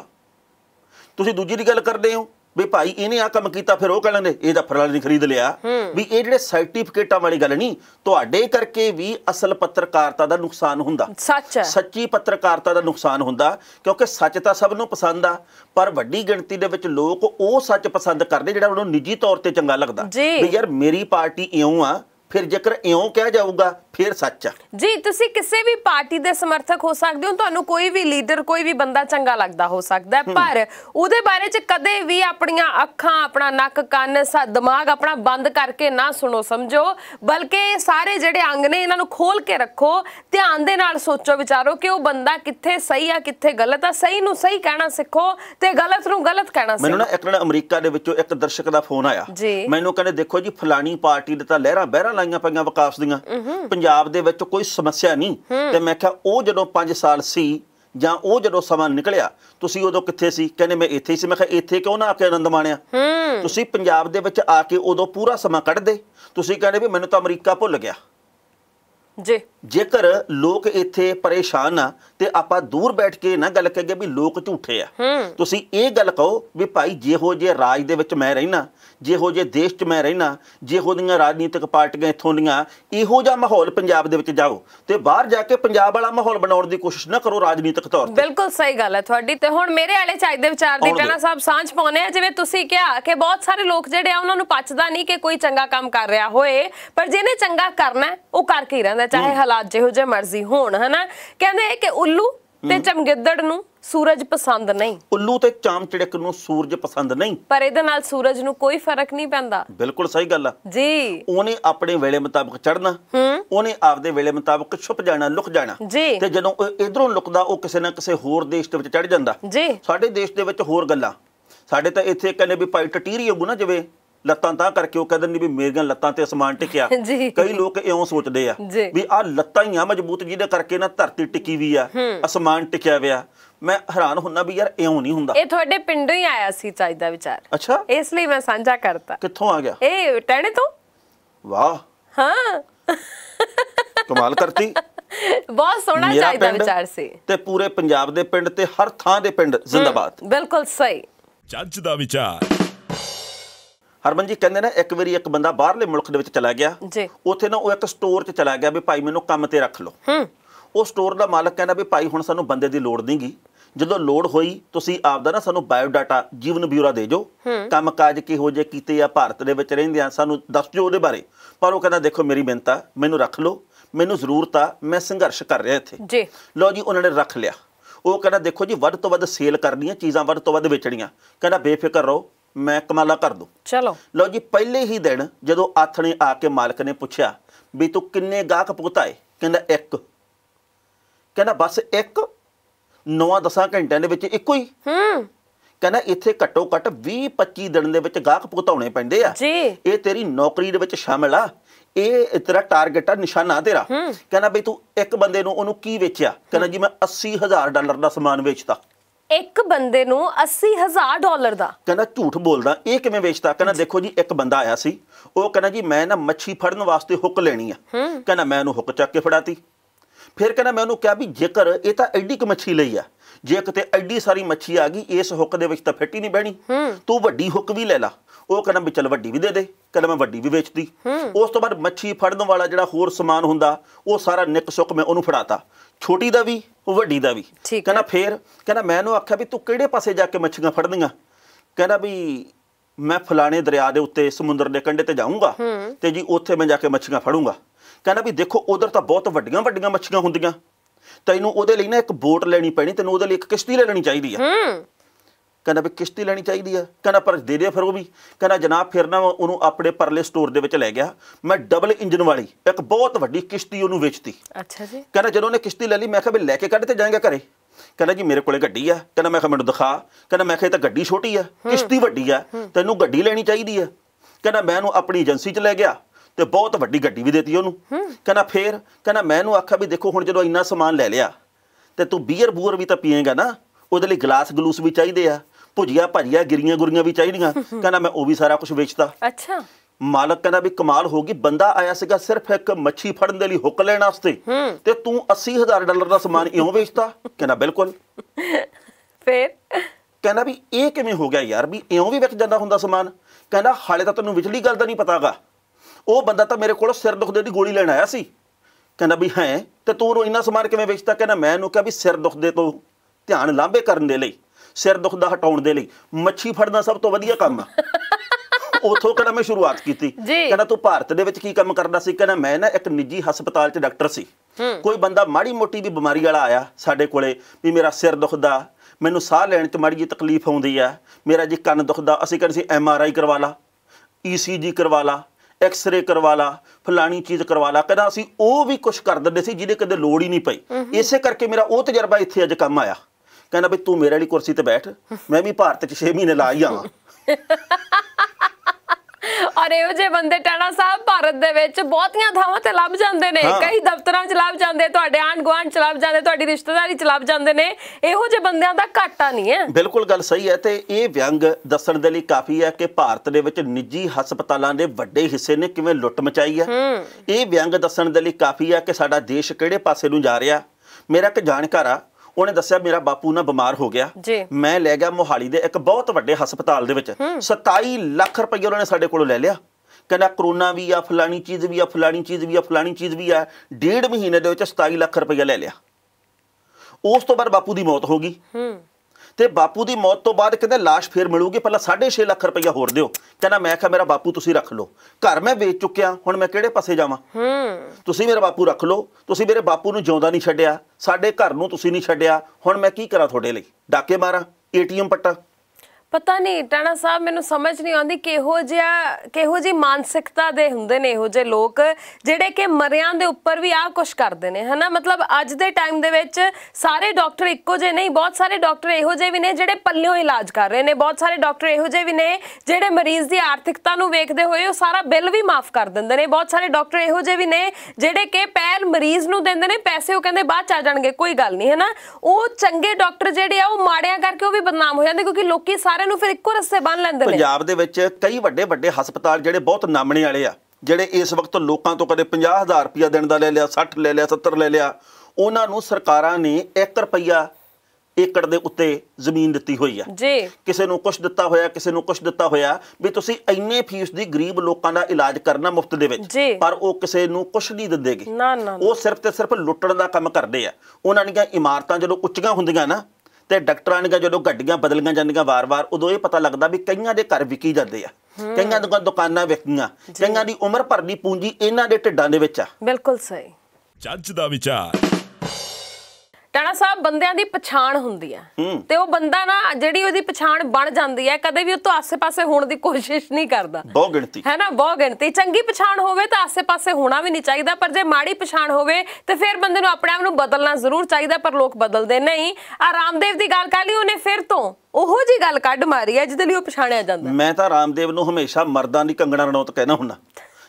ਤੁਸੀਂ ਦੂਜੀ ਦੀ ਗੱਲ ਕਰਦੇ ਹੋ ਵੀ ਭਾਈ ਇਹਨੇ ਆ ਕੰਮ ਕੀਤਾ ਫਿਰ ਉਹ ਕਹਿੰਦੇ ਇਹ ਤਾਂ ਫਰਲਾ ਨਹੀਂ ਖਰੀਦ ਲਿਆ ਵੀ ਇਹ ਜਿਹੜੇ ਸਰਟੀਫਿਕੇਟਾਂ ਵਾਲੀ ਗੱਲ ਨਹੀਂ ਤੁਹਾਡੇ ਕਰਕੇ ਵੀ ਅਸਲ ਪੱਤਰਕਾਰਤਾ ਦਾ ਨੁਕਸਾਨ ਹੁੰਦਾ ਸੱਚ ਸੱਚੀ ਪੱਤਰਕਾਰਤਾ ਦਾ ਨੁਕਸਾਨ ਹੁੰਦਾ ਕਿਉਂਕਿ ਸੱਚ ਤਾਂ ਸਭ ਨੂੰ ਪਸੰਦ ਆ ਪਰ ਵੱਡੀ ਗਿਣਤੀ ਦੇ ਵਿੱਚ ਲੋਕ ਉਹ ਸੱਚ ਪਸੰਦ ਕਰਦੇ ਜਿਹੜਾ ਉਹਨਾਂ ਨੂੰ ਨਿੱਜੀ ਤੌਰ ਤੇ ਚੰਗਾ ਲੱਗਦਾ ਵੀ ਯਾਰ ਮੇਰੀ ਪਾਰਟੀ ਇਉਂ ਆ ਫਿਰ ਜੇਕਰ ਇਉਂ ਕਿਹਾ ਜਾਊਗਾ ਫਿਰ ਸੱਚ ਆ
ਜੀ ਤੁਸੀਂ ਕਿਸੇ ਵੀ ਪਾਰਟੀ ਦੇ ਸਮਰਥਕ ਹੋ ਸਕਦੇ ਹੋ ਤੁਹਾਨੂੰ ਕੋਈ ਵੀ ਲੀਡਰ ਕੋਈ ਵੀ ਬੰਦਾ ਚੰਗਾ ਲੱਗਦਾ ਹੋ ਸਕਦਾ ਹੈ ਪਰ ਉਹਦੇ ਬਾਰੇ ਚ ਕਦੇ ਵੀ ਆਪਣੀਆਂ ਅੱਖਾਂ ਆਪਣਾ ਨੱਕ ਕੰਨ ਸਾ ਦਿਮਾਗ ਆਪਣਾ ਬੰਦ ਕਰਕੇ ਨਾ ਸੁਣੋ ਸਮਝੋ ਬਲਕਿ ਸਾਰੇ ਜਿਹੜੇ ਅੰਗ ਨੇ ਇਹਨਾਂ ਨੂੰ ਖੋਲ ਕੇ ਰੱਖੋ ਧਿਆਨ ਦੇ ਨਾਲ ਸੋਚੋ ਵਿਚਾਰੋ ਕਿ ਉਹ ਬੰਦਾ ਕਿੱਥੇ ਸਹੀ ਆ ਕਿੱਥੇ ਗਲਤ ਆ ਸਹੀ ਨੂੰ ਸਹੀ ਕਹਿਣਾ ਸਿੱਖੋ ਤੇ ਗਲਤ ਨੂੰ ਗਲਤ ਕਹਿਣਾ ਸਿੱਖੋ ਮੈਨੂੰ ਨਾ
ਇੱਕ ਨਾ ਅਮਰੀਕਾ ਦੇ ਵਿੱਚੋਂ ਇੱਕ ਦਰਸ਼ਕ ਦਾ ਫੋਨ ਆਇਆ ਮੈਨੂੰ ਕਹਿੰਦੇ ਦੇਖੋ ਜੀ ਫਲਾਣੀ ਪਾਰਟੀ ਦੇ ਤਾਂ ਲਹਿਰਾਂ ਬਹਿਰਾਂ ਬਣਾਈਆਂ ਪਈਆਂ ਵਿਕਾਸ ਦੀਆਂ ਪੰਜਾਬ ਦੇ ਵਿੱਚ ਕੋਈ ਸਮੱਸਿਆ ਨਹੀਂ ਤੇ ਮੈਂ ਕਿਹਾ ਉਹ ਜਦੋਂ 5 ਸਾਲ ਸੀ ਜਾਂ ਉਹ ਜਦੋਂ ਸਮਾਂ ਨਿਕਲਿਆ ਤੁਸੀਂ ਉਦੋਂ ਕਿੱਥੇ ਸੀ ਕਹਿੰਦੇ ਮੈਂ ਇੱਥੇ ਸੀ ਮੈਂ ਕਿਹਾ ਇੱਥੇ ਕਿਉਂ ਨਾ ਆ ਕੇ ਆਨੰਦ ਮਾਣਿਆ ਤੁਸੀਂ ਪੰਜਾਬ ਦੇ ਵਿੱਚ ਆ ਕੇ ਉਦੋਂ ਪੂਰਾ ਸਮਾਂ ਕੱਢਦੇ ਤੁਸੀਂ ਕਹਿੰਦੇ ਵੀ ਮੈਨੂੰ ਤਾਂ ਅਮਰੀਕਾ ਭੁੱਲ ਗਿਆ ਜੀ ਜੇਕਰ ਲੋਕ ਇੱਥੇ ਪਰੇਸ਼ਾਨ ਆ ਤੇ ਆਪਾਂ ਦੂਰ ਬੈਠ ਕੇ ਨਾ ਗੱਲ ਕਰਕੇ ਵੀ ਲੋਕ ਝੂਠੇ ਆ ਤੁਸੀਂ ਇਹ ਗੱਲ ਕਹੋ ਵੀ ਭਾਈ ਜਿਹੋ ਜੇ ਰਾਜ ਦੇ ਵਿੱਚ ਮੈਂ ਰਹਿਣਾ ਜਿਹੋ ਜੇ ਦੇਸ਼ 'ਚ ਮੈਂ ਰਹਿਣਾ ਜਿਹੋ ਦੀਆਂ ਰਾਜਨੀਤਿਕ ਪਾਰਟੀਆਂ ਇਥੋਂ ਦੀਆਂ ਇਹੋ ਜਿਹਾ ਮਾਹੌਲ ਪੰਜਾਬ ਦੇ ਵਿੱਚ ਜਾਓ ਤੇ ਬਾਹਰ ਜਾ ਕੇ ਪੰਜਾਬ ਵਾਲਾ ਮਾਹੌਲ ਬਣਾਉਣ ਦੀ ਕੋਸ਼ਿਸ਼ ਨਾ ਕਰੋ ਰਾਜਨੀਤਿਕ ਤੌਰ ਤੇ ਬਿਲਕੁਲ
ਸਹੀ ਗੱਲ ਹੈ ਤੁਹਾਡੀ ਤੇ ਹੁਣ ਮੇਰੇ ਵਾਲੇ ਚਾਹੀਦੇ ਦੇ ਵਿਚਾਰ ਦੀ ਪਹਿਲਾਂ ਸਾਹਿਬ ਸਾਂਝ ਪਾਉਨੇ ਆ ਜਿਵੇਂ ਤੁਸੀਂ ਕਿਹਾ ਕਿ ਬਹੁਤ ਸਾਰੇ ਲੋਕ ਜਿਹੜੇ ਆ ਉਹਨਾਂ ਨੂੰ ਪੱਛਦਾ ਨਹੀਂ ਕਿ ਕੋਈ ਚੰਗਾ ਕੰਮ ਕਰ ਰਿਹਾ ਹੋਏ ਪਰ ਜਿਹਨੇ ਚੰਗਾ ਕਰਨਾ ਉਹ ਕਰਕੇ ਹੀ ਰਹਿੰਦਾ ਸਕਦਾ ਚਾਹੇ ਹਾਲਾਤ ਜਿਹੋ ਜਿਹੇ ਮਰਜ਼ੀ ਹੋਣ ਹਨਾ ਕਹਿੰਦੇ ਕਿ ਉੱਲੂ ਤੇ ਚਮਗਿੱਦੜ ਨੂੰ ਸੂਰਜ ਪਸੰਦ ਨਹੀਂ
ਉੱਲੂ ਤੇ ਚਾਮਚੜਕ ਨੂੰ ਸੂਰਜ ਪਸੰਦ ਨਹੀਂ
ਪਰ ਇਹਦੇ ਨਾਲ ਸੂਰਜ ਨੂੰ ਕੋਈ ਫਰਕ ਨਹੀਂ ਪੈਂਦਾ
ਬਿਲਕੁਲ ਸਹੀ ਗੱਲ ਆ ਜੀ ਉਹਨੇ ਆਪਣੇ ਵੇਲੇ ਮੁਤਾਬਕ ਚੜਨਾ ਉਹਨੇ ਆਪਦੇ ਵੇਲੇ ਮੁਤਾਬਕ ਛੁਪ ਜਾਣਾ ਲੁਕ ਜਾਣਾ ਤੇ ਜਦੋਂ ਇਧਰੋਂ ਲੁਕਦਾ ਉਹ ਕਿਸੇ ਨਾ ਕਿਸੇ ਹੋਰ ਦੇਸ਼ ਦੇ ਵਿੱਚ ਚੜ ਜਾਂਦਾ ਜੀ ਸਾਡੇ ਦੇਸ਼ ਦੇ ਵਿੱਚ ਹੋਰ ਗੱਲਾਂ ਸਾਡੇ ਤਾਂ ਇੱਥੇ ਕਹਿੰਦੇ ਵੀ ਪਾਈ ਟਟੀਰੀ ਹੋਊ ਨਾ ਜਿਵੇਂ ਲੱਤਾਂ ਤਾਂ ਕਰਕੇ ਉਹ ਕਹਿੰਦੇ ਨੇ ਵੀ ਮੇਰੀਆਂ ਲੱਤਾਂ ਤੇ ਅਸਮਾਨ ਟਿਕਿਆ ਕਈ ਲੋਕ ਇਉਂ ਸੋਚਦੇ ਆ ਵੀ ਆ ਲੱਤਾਂ ਹੀ ਆ ਮਜ਼ਬੂਤ ਜਿਹਦੇ ਕਰਕੇ ਨਾ ਧਰਤੀ ਟਿੱਕੀ ਵੀ ਆ ਅਸਮਾਨ ਟਿਕਿਆ ਵਿਆ ਮੈਂ ਹੈਰਾਨ ਹੁੰਨਾ ਵੀ ਯਾਰ ਇਉਂ ਨਹੀਂ ਹੁੰਦਾ ਇਹ
ਤੁਹਾਡੇ ਪਿੰਡੋਂ ਹੀ ਆਇਆ ਸੀ ਚਾਈ ਦਾ ਵਿਚਾਰ ਅੱਛਾ ਇਸ ਲਈ ਮੈਂ ਸਾਂਝਾ
ਕਰਤਾ ਕਿੱਥੋਂ ਆ ਗਿਆ
ਇਹ ਟਹਿਣੇ ਤੋਂ ਵਾਹ ਹਾਂ
ਕਮਾਲ ਕਰਤੀ
ਬਹੁਤ ਸੋਹਣਾ ਚਾਹੀਦਾ ਵਿਚਾਰ ਸੀ
ਤੇ ਪੂਰੇ ਪੰਜਾਬ ਦੇ ਪਿੰਡ ਤੇ ਹਰ ਥਾਂ ਦੇ ਪਿੰਡ ਜ਼ਿੰਦਾਬਾਦ
ਬਿਲਕੁਲ ਸਹੀ
ਜੱਜ ਦਾ ਵਿਚਾਰ ਹਰਮਨ ਜੀ ਕਹਿੰਦੇ ਨੇ ਇੱਕ ਵਾਰੀ ਇੱਕ ਬੰਦਾ ਬਾਹਰਲੇ ਮੁਲਕ ਦੇ ਵਿੱਚ ਚਲਾ ਗਿਆ ਜੀ ਉੱਥੇ ਨਾ ਉਹ ਇੱਕ ਸਟੋਰ 'ਚ ਚਲਾ ਗਿਆ ਵੀ ਭਾਈ ਮੈਨੂੰ ਕੰਮ ਤੇ ਰੱਖ ਲਓ ਹੂੰ ਉਹ ਸਟੋਰ ਦਾ ਮਾਲਕ ਕਹਿੰਦਾ ਵੀ ਭਾਈ ਹੁਣ ਸਾਨੂੰ ਬੰਦੇ ਦੀ ਲੋੜ ਨਹੀਂਗੀ ਜਦੋਂ ਲੋੜ ਹੋਈ ਤੁਸੀਂ ਆਪਦਾ ਨਾ ਸਾਨੂੰ ਬਾਇਓ ਡਾਟਾ ਜੀਵਨ ਬਿਊਰਾ ਦੇ ਜੋ ਕੀ ਹੋ ਜੇ ਕੀਤੇ ਆ ਭਾਰਤ ਦੇ ਵਿੱਚ ਰਹਿੰਦੇ ਆ ਸਾਨੂੰ ਦੱਸ ਜੋ ਉਹਦੇ ਬਾਰੇ ਪਰ ਉਹ ਕਹਿੰਦਾ ਦੇਖੋ ਮੇਰੀ ਬੇਨਤੀ ਮੈਨੂੰ ਰੱਖ ਲਓ ਮੈਨੂੰ ਜ਼ਰੂਰਤ ਆ ਮੈਂ ਸੰਘਰਸ਼ ਕਰ ਰਿਹਾ ਇੱਥੇ ਜੀ ਲਓ ਜੀ ਉਹਨਾਂ ਨੇ ਰੱਖ ਲਿਆ ਉਹ ਕਹਿੰਦਾ ਦੇਖੋ ਜੀ ਵੱਧ ਤੋਂ ਵੱਧ ਸੇਲ ਕਰਨੀ ਚੀਜ਼ਾਂ ਵੱਧ ਤੋਂ ਵੱਧ ਵੇਚਣੀਆਂ ਕਹਿੰਦਾ ਬੇਫਿਕਰ ਰਹੋ ਮੈਂ ਕਮਾਲਾ ਕਰ ਦੂੰ ਚਲੋ ਲਓ ਜੀ ਪਹਿਲੇ ਹੀ ਦਿਨ ਜਦੋਂ ਆਥਣੇ ਆ ਕੇ ਮਾਲਕ ਨੇ ਪੁੱਛਿਆ ਵੀ ਤੂੰ ਕਿੰਨੇ ਗਾਹਕ ਪੁਗਤਾਏ ਕਹਿੰਦਾ ਇੱਕ ਕਹਿੰਦਾ ਬਸ ਇੱਕ 9-10 ਘੰਟਿਆਂ ਦੇ ਵਿੱਚ ਇੱਕੋ ਹੀ ਹੂੰ ਕਹਿੰਦਾ ਇੱਥੇ ਘੱਟੋ ਘੱਟ 20-25 ਦਿਨ ਦੇ ਵਿੱਚ ਗਾਹਕ ਪੁਗਤਾਉਣੇ ਪੈਂਦੇ ਆ ਜੀ ਇਹ ਤੇਰੀ ਨੌਕਰੀ ਦੇ ਵਿੱਚ ਸ਼ਾਮਲ ਆ ਇਹ ਤੇਰਾ ਟਾਰਗੇਟ ਆ ਨਿਸ਼ਾਨਾ ਤੇਰਾ ਕਹਿੰਦਾ ਬਈ ਤੂੰ ਇੱਕ ਬੰਦੇ ਨੂੰ ਉਹਨੂੰ ਕੀ ਵੇਚਿਆ ਕਹਿੰਦਾ ਜੀ ਮੈਂ 80000 ਡਾਲਰ ਦਾ ਸਮਾਨ ਵੇਚਦਾ
ਇੱਕ ਬੰਦੇ ਨੂੰ 80000 ਡਾਲਰ ਦਾ
ਕਹਿੰਦਾ ਝੂਠ ਬੋਲਦਾ ਇਹ ਕਿਵੇਂ ਵੇਚਦਾ ਕਹਿੰਦਾ ਦੇਖੋ ਜੀ ਇੱਕ ਬੰਦਾ ਆਇਆ ਸੀ ਉਹ ਕਹਿੰਦਾ ਜੀ ਮੈਂ ਨਾ ਮੱਛੀ ਫੜਨ ਵਾਸਤੇ ਹੁੱਕ ਲੈਣੀ ਆ ਕਹਿੰਦਾ ਮੈਂ ਉਹਨੂੰ ਹੁੱਕ ਚੱਕ ਕੇ ਫੜਾਤੀ ਫਿਰ ਕਹਿੰਦਾ ਮੈਂ ਉਹਨੂੰ ਕਿਹਾ ਵੀ ਜੇਕਰ ਇਹ ਤਾਂ ਐਡੀ ਕੁ ਮੱਛੀ ਲਈ ਆ ਜੇ ਕਿਤੇ ਐਡੀ ਸਾਰੀ ਮੱਛੀ ਆ ਗਈ ਇਸ ਹੁੱਕ ਦੇ ਵਿੱਚ ਤਾਂ ਫਿੱਟ ਹੀ ਨਹੀਂ ਬਹਿਣੀ ਤੂੰ ਵੱਡੀ ਹੁੱਕ ਵੀ ਲੈ ਲੈ ਉਹ ਕਹਿੰਦਾ ਵੀ ਚਲ ਵੱਡੀ ਵੀ ਦੇ ਦੇ ਕਹਿੰਦਾ ਮੈਂ ਵੱਡੀ ਵੀ ਵੇਚਦੀ ਉਸ ਤੋਂ ਬਾਅਦ ਮੱਛੀ ਫੜਨ ਵਾਲਾ ਜਿਹੜਾ ਹੋਰ ਸਮਾਨ ਹੁੰਦਾ ਉਹ ਸਾਰਾ ਨਿੱਕ ਸੁੱਕ ਮੈਂ ਉਹਨੂੰ ਫੜਾਤਾ ਛੋਟੀ ਦਾ ਵੀ ਵੱਡੀ ਦਾ ਵੀ ਕਹਿੰਦਾ ਫੇਰ ਕਹਿੰਦਾ ਮੈਂ ਉਹਨੂੰ ਆਖਿਆ ਵੀ ਤੂੰ ਕਿਹੜੇ ਪਾਸੇ ਜਾ ਕੇ ਮੱਛੀਆਂ ਫੜਨੀਆਂ ਕਹਿੰਦਾ ਵੀ ਮੈਂ ਫਲਾਣੇ ਦਰਿਆ ਦੇ ਉੱਤੇ ਸਮੁੰਦਰ ਦੇ ਕੰਢੇ ਤੇ ਜਾਊਂਗਾ ਤੇ ਜੀ ਉੱਥੇ ਮੈਂ ਜਾ ਕੇ ਮੱਛੀਆਂ ਫੜੂੰਗਾ ਕਹਿੰਦਾ ਵੀ ਦੇਖੋ ਉਧਰ ਤਾਂ ਬਹੁਤ ਵੱਡੀਆਂ ਵੱਡੀਆਂ ਮੱਛੀਆਂ ਹੁੰਦੀਆਂ ਤੈਨੂੰ ਉਹਦੇ ਲਈ ਨਾ ਇੱਕ ਬੋਟ ਲੈਣੀ ਪੈਣੀ ਤੈਨੂੰ ਉਹਦੇ ਲਈ ਇੱਕ ਕਿਸ਼ਤੀ ਲੈ ਲੈਣੀ ਚਾਹੀਦੀ ਆ ਕਹਿੰਦਾ ਵੀ ਕਿਸ਼ਤੀ ਲੈਣੀ ਚਾਹੀਦੀ ਆ ਕਹਿੰਦਾ ਪਰ ਦੇ ਦੇ ਫਿਰ ਉਹ ਵੀ ਕਹਿੰਦਾ ਜਨਾਬ ਫਿਰ ਨਾ ਉਹਨੂੰ ਆਪਣੇ ਪਰਲੇ ਸਟੋਰ ਦੇ ਵਿੱਚ ਲੈ ਗਿਆ ਮੈਂ ਡਬਲ ਇੰਜਨ ਵਾਲੀ ਇੱਕ ਬਹੁਤ ਵੱਡੀ ਕਿਸ਼ਤੀ ਉਹਨੂੰ ਵੇਚਤੀ ਅੱਛਾ ਜੀ ਕਹਿੰਦਾ ਜਦੋਂ ਉਹਨੇ ਕਿਸ਼ਤੀ ਲੈ ਲਈ ਮੈਂ ਕਿਹਾ ਵੀ ਲੈ ਕੇ ਕੱਢ ਤੇ ਜਾਏਗਾ ਘਰੇ ਕਹਿੰਦਾ ਜੀ ਮੇਰੇ ਕੋਲੇ ਗੱਡੀ ਆ ਕਹਿੰਦਾ ਮੈਂ ਕਿਹਾ ਮੈਨੂੰ ਦਿਖਾ ਕਹਿੰਦਾ ਮੈਂ ਕਿਹਾ ਇਹ ਤਾਂ ਗੱਡੀ ਛੋਟੀ ਆ ਕਿਸ਼ਤੀ ਵੱਡੀ ਆ ਤੈਨੂੰ ਗੱਡੀ ਲੈਣੀ ਚਾਹੀਦੀ ਆ ਕਹਿੰਦਾ ਮੈਂ ਉਹਨੂੰ ਆਪਣੀ ਏਜੰਸੀ 'ਚ ਲੈ ਗਿਆ ਤੇ ਬਹੁਤ ਵੱਡੀ ਗੱਡੀ ਵੀ ਦਿੱਤੀ ਉਹਨੂੰ ਕਹਿੰਦਾ ਫੇਰ ਕਹਿੰਦਾ ਮੈਂ ਉਹਨੂੰ ਆਖਿਆ ਵੀ ਦੇਖੋ ਹੁਣ ਜਦੋਂ ਇੰਨਾ ਸਮਾਨ ਲੈ ਲਿਆ ਤੇ ਤੂੰ ਬੀਅਰ ਬੂਅਰ ਵੀ ਤਾਂ ਪੀਏਗਾ ਨਾ ਉਹਦੇ ਲਈ ਗਲਾਸ ਗਲੂਸ ਵੀ ਚਾਹੀਦੇ ਆ ਭੁਜੀਆਂ ਭਰੀਆਂ ਗਿਰੀਆਂ ਗੁਰੀਆਂ ਵੀ ਚਾਹੀਦੀਆਂ ਕਹਿੰਦਾ ਮੈਂ ਉਹ ਵੀ ਸਾਰਾ ਕੁਝ ਵੇਚਦਾ ਅੱਛਾ ਮਾਲਕ ਕਹਿੰਦਾ ਵੀ ਕਮਾਲ ਹੋ ਗਈ ਬੰਦਾ ਆਇਆ ਸੀਗਾ ਸਿਰਫ ਇੱਕ ਮੱਛੀ ਫੜਨ ਦੇ ਲਈ ਹੁੱਕ ਲੈਣ ਵਾਸਤੇ ਤੇ ਤੂੰ 80000 ਡਾਲਰ ਦਾ ਸਮਾਨ ਇਉਂ ਵੇਚਦਾ ਕਹਿੰਦਾ ਬਿਲਕੁਲ ਫੇਰ ਕਹਿੰਦਾ ਵੀ ਇਹ ਕਿਵੇਂ ਹੋ ਗਿਆ ਯਾਰ ਵੀ ਇਉਂ ਵੀ ਵਿਕ ਜਾਂਦਾ ਹੁੰਦਾ ਸਮਾਨ ਕਹਿੰਦਾ ਹਾਲੇ ਤਾਂ ਤੈਨੂੰ ਵਿਚਲੀ ਗੱਲ ਦਾ ਨਹੀਂ ਪਤਾਗਾ ਉਹ ਬੰਦਾ ਤਾਂ ਮੇਰੇ ਕੋਲ ਸਿਰ ਦੁਖਦੇ ਦੀ ਗੋਲੀ ਲੈਣ ਆਇਆ ਸੀ ਕਹਿੰਦਾ ਵੀ ਹੈ ਤੇ ਤੂੰ ਉਹ ਇੰਨਾ ਸਮਾਨ ਕਿਵੇਂ ਵੇਚਦਾ ਕਹਿੰਦਾ ਮੈਂ ਇਹਨੂੰ ਕਿਹਾ ਵੀ ਸਿਰ ਦੁਖਦੇ ਤੋਂ ਧਿਆਨ ਲਾਂਭੇ ਕਰਨ ਦੇ ਲਈ ਸਿਰ ਦੁਖਦਾ ਹਟਾਉਣ ਦੇ ਲਈ ਮੱਛੀ ਫੜਨਾ ਸਭ ਤੋਂ ਵਧੀਆ ਕੰਮ ਆ ਉਥੋਂ ਕਹਿੰਦਾ ਮੈਂ ਸ਼ੁਰੂਆਤ ਕੀਤੀ ਕਹਿੰਦਾ ਤੂੰ ਭਾਰਤ ਦੇ ਵਿੱਚ ਕੀ ਕੰਮ ਕਰਦਾ ਸੀ ਕਹਿੰਦਾ ਮੈਂ ਨਾ ਇੱਕ ਨਿੱਜੀ ਹਸਪਤਾਲ 'ਚ ਡਾਕਟਰ ਸੀ ਕੋਈ ਬੰਦਾ ਮਾੜੀ ਮੋਟੀ ਵੀ ਬਿਮਾਰੀ ਵਾਲਾ ਆਇਆ ਸਾਡੇ ਕੋਲੇ ਵੀ ਮੇਰਾ ਸਿਰ ਦੁਖਦਾ ਮੈਨੂੰ ਸਾਹ ਲੈਣ 'ਚ ਮਾੜੀ ਜੀ ਤਕਲੀਫ ਆਉਂਦੀ ਆ ਮੇਰਾ ਜੀ ਕੰਨ ਦੁਖਦਾ ਅਸੀਂ ਕਹਿੰਦੇ ਸੀ ਐਮ ਆਰ ਆਈ ਕਰਵਾ ਲਾ ਈ ਸੀ ਜੀ ਕਰਵਾ ਲਾ ਐਕਸ-ਰੇ ਕਰਵਾ ਲਾ ਫਲਾਣੀ ਚੀਜ਼ ਕਰਵਾ ਲਾ ਕਹਿੰਦਾ ਅਸੀਂ ਉਹ ਵੀ ਕੁਝ ਕਰ ਦਿੰਦੇ ਸੀ ਜਿਹਦੇ ਕਦੇ ਲੋੜ ਹੀ ਨਹੀਂ ਪਈ ਇਸੇ ਕਰਕੇ ਮੇਰਾ ਉਹ ਤਜਰਬਾ ਇੱਥੇ ਅੱਜ ਕੰਮ ਆਇਆ ਕਹਿੰਦਾ ਬਈ ਤੂੰ ਮੇਰੇ ਵਾਲੀ ਕੁਰਸੀ ਤੇ ਬੈਠ ਮੈਂ ਵੀ ਭਾਰਤ 'ਚ 6 ਮਹੀਨੇ ਲਾ ਹੀ ਆਵਾਂ
ਅਰੇ ਉਹ ਜੇ ਬੰਦੇ ਟਾਣਾ ਸਾਹਿਬ ਭਾਰਤ ਦੇ ਵਿੱਚ ਬਹੁਤੀਆਂ ਥਾਵਾਂ ਤੇ ਲੱਭ ਜਾਂਦੇ ਨੇ ਕਈ ਦਫ਼ਤਰਾਂ 'ਚ ਲੱਭ ਜਾਂਦੇ ਤੁਹਾਡੇ ਆਂਡ ਗੁਆਂਢ 'ਚ ਲੱਭ ਜਾਂਦੇ ਤੁਹਾਡੀ ਰਿਸ਼ਤੇਦਾਰੀ 'ਚ ਲੱਭ ਜਾਂਦੇ ਨੇ ਇਹੋ ਜੇ ਬੰਦਿਆਂ ਦਾ ਘਾਟਾ ਨਹੀਂ ਹੈ
ਬਿਲਕੁਲ ਗੱਲ ਸਹੀ ਹੈ ਤੇ ਇਹ ਵਿਅੰਗ ਦੱਸਣ ਦੇ ਲਈ ਕਾਫੀ ਹੈ ਕਿ ਭਾਰਤ ਦੇ ਵਿੱਚ ਨਿੱਜੀ ਹਸਪਤਾਲਾਂ ਦੇ ਵੱਡੇ ਹਿੱਸੇ ਨੇ ਕਿਵੇਂ ਲੁੱਟ ਮਚਾਈ ਹੈ ਇਹ ਵਿਅੰਗ ਦੱਸਣ ਦੇ ਲਈ ਕਾਫੀ ਹੈ ਕਿ ਸਾਡਾ ਦੇਸ਼ ਕਿਹੜੇ ਪਾਸੇ ਨੂੰ ਜਾ ਰਿਹਾ ਮੇਰਾ ਇੱਕ ਜਾਣਕਾਰ ਆ ਉਹਨੇ ਦੱਸਿਆ ਮੇਰਾ ਬਾਪੂ ਨਾ ਬਿਮਾਰ ਹੋ ਗਿਆ ਮੈਂ ਲੈ ਗਿਆ ਮੋਹਾਲੀ ਦੇ ਇੱਕ ਬਹੁਤ ਵੱਡੇ ਹਸਪਤਾਲ ਦੇ ਵਿੱਚ 27 ਲੱਖ ਰੁਪਏ ਉਹਨਾਂ ਨੇ ਸਾਡੇ ਕੋਲੋਂ ਲੈ ਲਿਆ ਕਹਿੰਦਾ ਕਰੋਨਾ ਵੀ ਆ ਫਲਾਣੀ ਚੀਜ਼ ਵੀ ਆ ਫਲਾਣੀ ਚੀਜ਼ ਵੀ ਆ ਫਲਾਣੀ ਚੀਜ਼ ਵੀ ਆ ਡੇਢ ਮਹੀਨੇ ਦੇ ਵਿੱਚ 27 ਲੱਖ ਰੁਪਏ ਲੈ ਲਿਆ ਉਸ ਤੋਂ ਬਾਅਦ ਬਾਪੂ ਦੀ ਮੌਤ ਹੋ ਗਈ ਤੇ ਬਾਪੂ ਦੀ ਮੌਤ ਤੋਂ ਬਾਅਦ ਕਹਿੰਦੇ লাশ ਫੇਰ ਮਿਲੂਗੀ ਪਹਿਲਾਂ 6.5 ਲੱਖ ਰੁਪਈਆ ਹੋਰ ਦਿਓ ਕਹਿੰਦਾ ਮੈਂ ਕਿਹਾ ਮੇਰਾ ਬਾਪੂ ਤੁਸੀਂ ਰੱਖ ਲਓ ਘਰ ਮੈਂ ਵੇਚ ਚੁੱਕਿਆ ਹੁਣ ਮੈਂ ਕਿਹੜੇ ਪਾਸੇ ਜਾਵਾਂ ਹੂੰ ਤੁਸੀਂ ਮੇਰਾ ਬਾਪੂ ਰੱਖ ਲਓ ਤੁਸੀਂ ਮੇਰੇ ਬਾਪੂ ਨੂੰ ਜਿਉਂਦਾ ਨਹੀਂ ਛੱਡਿਆ ਸਾਡੇ ਘਰ ਨੂੰ ਤੁਸੀਂ ਨਹੀਂ ਛੱਡਿਆ ਹੁਣ ਮੈਂ ਕੀ ਕਰਾਂ ਤੁਹਾਡੇ ਲਈ ਡਾਕੇ ਮਾਰਾਂ ਏਟੀਐਮ ਪੱਟਾ
ਪਤਾ ਨਹੀਂ ਟਾਣਾ ਸਾਹਿਬ ਮੈਨੂੰ ਸਮਝ ਨਹੀਂ ਆਉਂਦੀ ਕਿਹੋ ਜਿਹਾ ਕਿਹੋ ਜੀ ਮਾਨਸਿਕਤਾ ਦੇ ਹੁੰਦੇ ਨੇ ਇਹੋ ਜਿਹੇ ਲੋਕ ਜਿਹੜੇ ਕਿ ਮਰਿਆਂ ਦੇ ਉੱਪਰ ਵੀ ਆਹ ਕੁਝ ਕਰਦੇ ਨੇ ਹਨਾ ਮਤਲਬ ਅੱਜ ਦੇ ਟਾਈਮ ਦੇ ਵਿੱਚ ਸਾਰੇ ਡਾਕਟਰ ਇੱਕੋ ਜਿਹੇ ਨਹੀਂ ਬਹੁਤ ਸਾਰੇ ਡਾਕਟਰ ਇਹੋ ਜਿਹੇ ਵੀ ਨੇ ਜਿਹੜੇ ਪੱਲਿਓਂ ਇਲਾਜ ਕਰ ਰਹੇ ਨੇ ਬਹੁਤ ਸਾਰੇ ਡਾਕਟਰ ਇਹੋ ਜਿਹੇ ਵੀ ਨੇ ਜਿਹੜੇ ਮਰੀਜ਼ ਦੀ ਆਰਥਿਕਤਾ ਨੂੰ ਵੇਖਦੇ ਹੋਏ ਉਹ ਸਾਰਾ ਬਿੱਲ ਵੀ ਮਾਫ ਕਰ ਦਿੰਦੇ ਨੇ ਬਹੁਤ ਸਾਰੇ ਡਾਕਟਰ ਇਹੋ ਜਿਹੇ ਵੀ ਨੇ ਜਿਹੜੇ ਕਿ ਪਹਿਲ ਮਰੀਜ਼ ਨੂੰ ਦਿੰਦੇ ਨੇ ਪੈਸੇ ਉਹ ਕਹਿੰਦੇ ਬਾਅਦ ਚ ਆ ਜਾਣਗੇ ਕੋਈ ਗੱਲ ਨਹੀਂ ਹਨਾ ਉਹ ਚੰਗੇ ਡਾਕਟਰ ਜਿਹੜੇ ਆ ਉਹ ਮਾੜਿਆਂ ਕਰਕੇ ਉਹ ਵੀ ਬਦਨਾਮ ਹੋ ਜਾਂਦੇ ਕਿਉਂਕਿ ਲੋਕੀ ਸਾਰੇ ਸਾਰਿਆਂ ਨੂੰ ਫਿਰ ਇੱਕੋ ਰਸਤੇ ਬੰਨ ਲੈਂਦੇ ਨੇ ਪੰਜਾਬ
ਦੇ ਵਿੱਚ ਕਈ ਵੱਡੇ ਵੱਡੇ ਹਸਪਤਾਲ ਜਿਹੜੇ ਬਹੁਤ ਨਾਮਣੇ ਵਾਲੇ ਆ ਜਿਹੜੇ ਇਸ ਵਕਤ ਲੋਕਾਂ ਤੋਂ ਕਦੇ 50000 ਰੁਪਇਆ ਦੇਣ ਦਾ ਲੈ ਲਿਆ 60 ਲੈ ਲਿਆ 70 ਲੈ ਲਿਆ ਉਹਨਾਂ ਨੂੰ ਸਰਕਾਰਾਂ ਨੇ 1 ਰੁਪਇਆ ਏਕੜ ਦੇ ਉੱਤੇ ਜ਼ਮੀਨ ਦਿੱਤੀ ਹੋਈ ਆ ਜੀ ਕਿਸੇ ਨੂੰ ਕੁਝ ਦਿੱਤਾ ਹੋਇਆ ਕਿਸੇ ਨੂੰ ਕੁਝ ਦਿੱਤਾ ਹੋਇਆ ਵੀ ਤੁਸੀਂ ਇੰਨੇ ਫੀਸ ਦੀ ਗਰੀਬ ਲੋਕਾਂ ਦਾ ਇਲਾਜ ਕਰਨਾ ਮੁਫਤ ਦੇ ਵਿੱਚ ਪਰ ਉਹ ਕਿਸੇ ਨੂੰ ਕੁਝ ਨਹੀਂ ਦਿੰਦੇਗੇ ਨਾ ਨਾ ਉਹ ਸਿਰਫ ਤੇ ਸਿਰਫ ਲੁੱਟਣ ਦਾ ਕੰਮ ਕਰਦੇ ਆ ਉਹਨਾਂ ਦੀਆਂ ਇਮਾਰਤਾਂ ਜਦੋਂ ਉੱਚੀਆਂ ਹੁੰਦੀਆਂ ਨਾ ਤੇ ਡਾਕਟਰਾਂ ਨੇ ਜਦੋਂ ਗੱਡੀਆਂ ਬਦਲੀਆਂ ਜਾਂਦੀਆਂ ਵਾਰ-ਵਾਰ ਉਦੋਂ ਇਹ ਪਤਾ ਲੱਗਦਾ ਵੀ ਕਈਆਂ ਦੇ ਘਰ ਵਿਕੀ ਜਾਂਦੇ ਆ ਕਈਆਂ ਦੁਕਾਨ ਦੁਕਾਨਾਂ ਵਿਕੀਆਂ ਕਈਆਂ ਦੀ ਉਮਰ ਭਰ ਦੀ ਪੂੰਜੀ ਇਹਨਾਂ ਦੇ ਢਿੱਡਾਂ ਦੇ ਵਿੱਚ ਆ
ਬਿਲਕੁਲ ਸਹੀ
ਜੱਜ ਦਾ ਵਿਚਾਰ
ਟਾਣਾ ਸਾਹਿਬ ਬੰਦਿਆਂ ਦੀ ਪਛਾਣ ਹੁੰਦੀ ਹੈ ਤੇ ਉਹ ਬੰਦਾ ਨਾ ਜਿਹੜੀ ਉਹਦੀ ਪਛਾਣ ਬਣ ਜਾਂਦੀ ਹੈ ਕਦੇ ਵੀ ਉਹ ਤੋਂ ਆਸ ਪਾਸੇ ਹੋਣ ਦੀ ਕੋਸ਼ਿਸ਼ ਨਹੀਂ ਕਰਦਾ ਬਹੁ ਗਿਣਤੀ ਹੈ ਨਾ ਬਹੁ ਗਿਣਤੀ ਚੰਗੀ ਪਛਾਣ ਹੋਵੇ ਤਾਂ ਆਸ ਪਾਸੇ ਹੋਣਾ ਵੀ ਨਹੀਂ ਚਾਹੀਦਾ ਪਰ ਜੇ ਮਾੜੀ ਪਛਾਣ ਹੋਵੇ ਤੇ ਫਿਰ ਬੰਦੇ ਨੂੰ ਆਪਣੇ ਆਪ ਨੂੰ ਬਦਲਣਾ ਜ਼ਰੂਰ ਚਾਹੀਦਾ ਪਰ ਲੋਕ ਬਦਲਦੇ ਨਹੀਂ ਆ ਰਾਮਦੇਵ ਦੀ ਗੱਲ ਕਰ ਲਈ ਉਹਨੇ ਫਿਰ ਤੋਂ ਉਹੋ ਜੀ ਗੱਲ ਕੱਢ ਮਾਰੀ ਹੈ ਜਿਹਦੇ ਲਈ ਉਹ ਪਛਾਣਿਆ ਜਾਂਦਾ
ਮੈਂ ਤਾਂ ਰਾਮਦੇਵ ਨੂੰ ਹਮੇਸ਼ਾ ਮਰਦਾਂ ਦੀ ਕੰਗਣਾ ਰਣੌਤ ਕਹਿਣਾ ਹੁੰਦਾ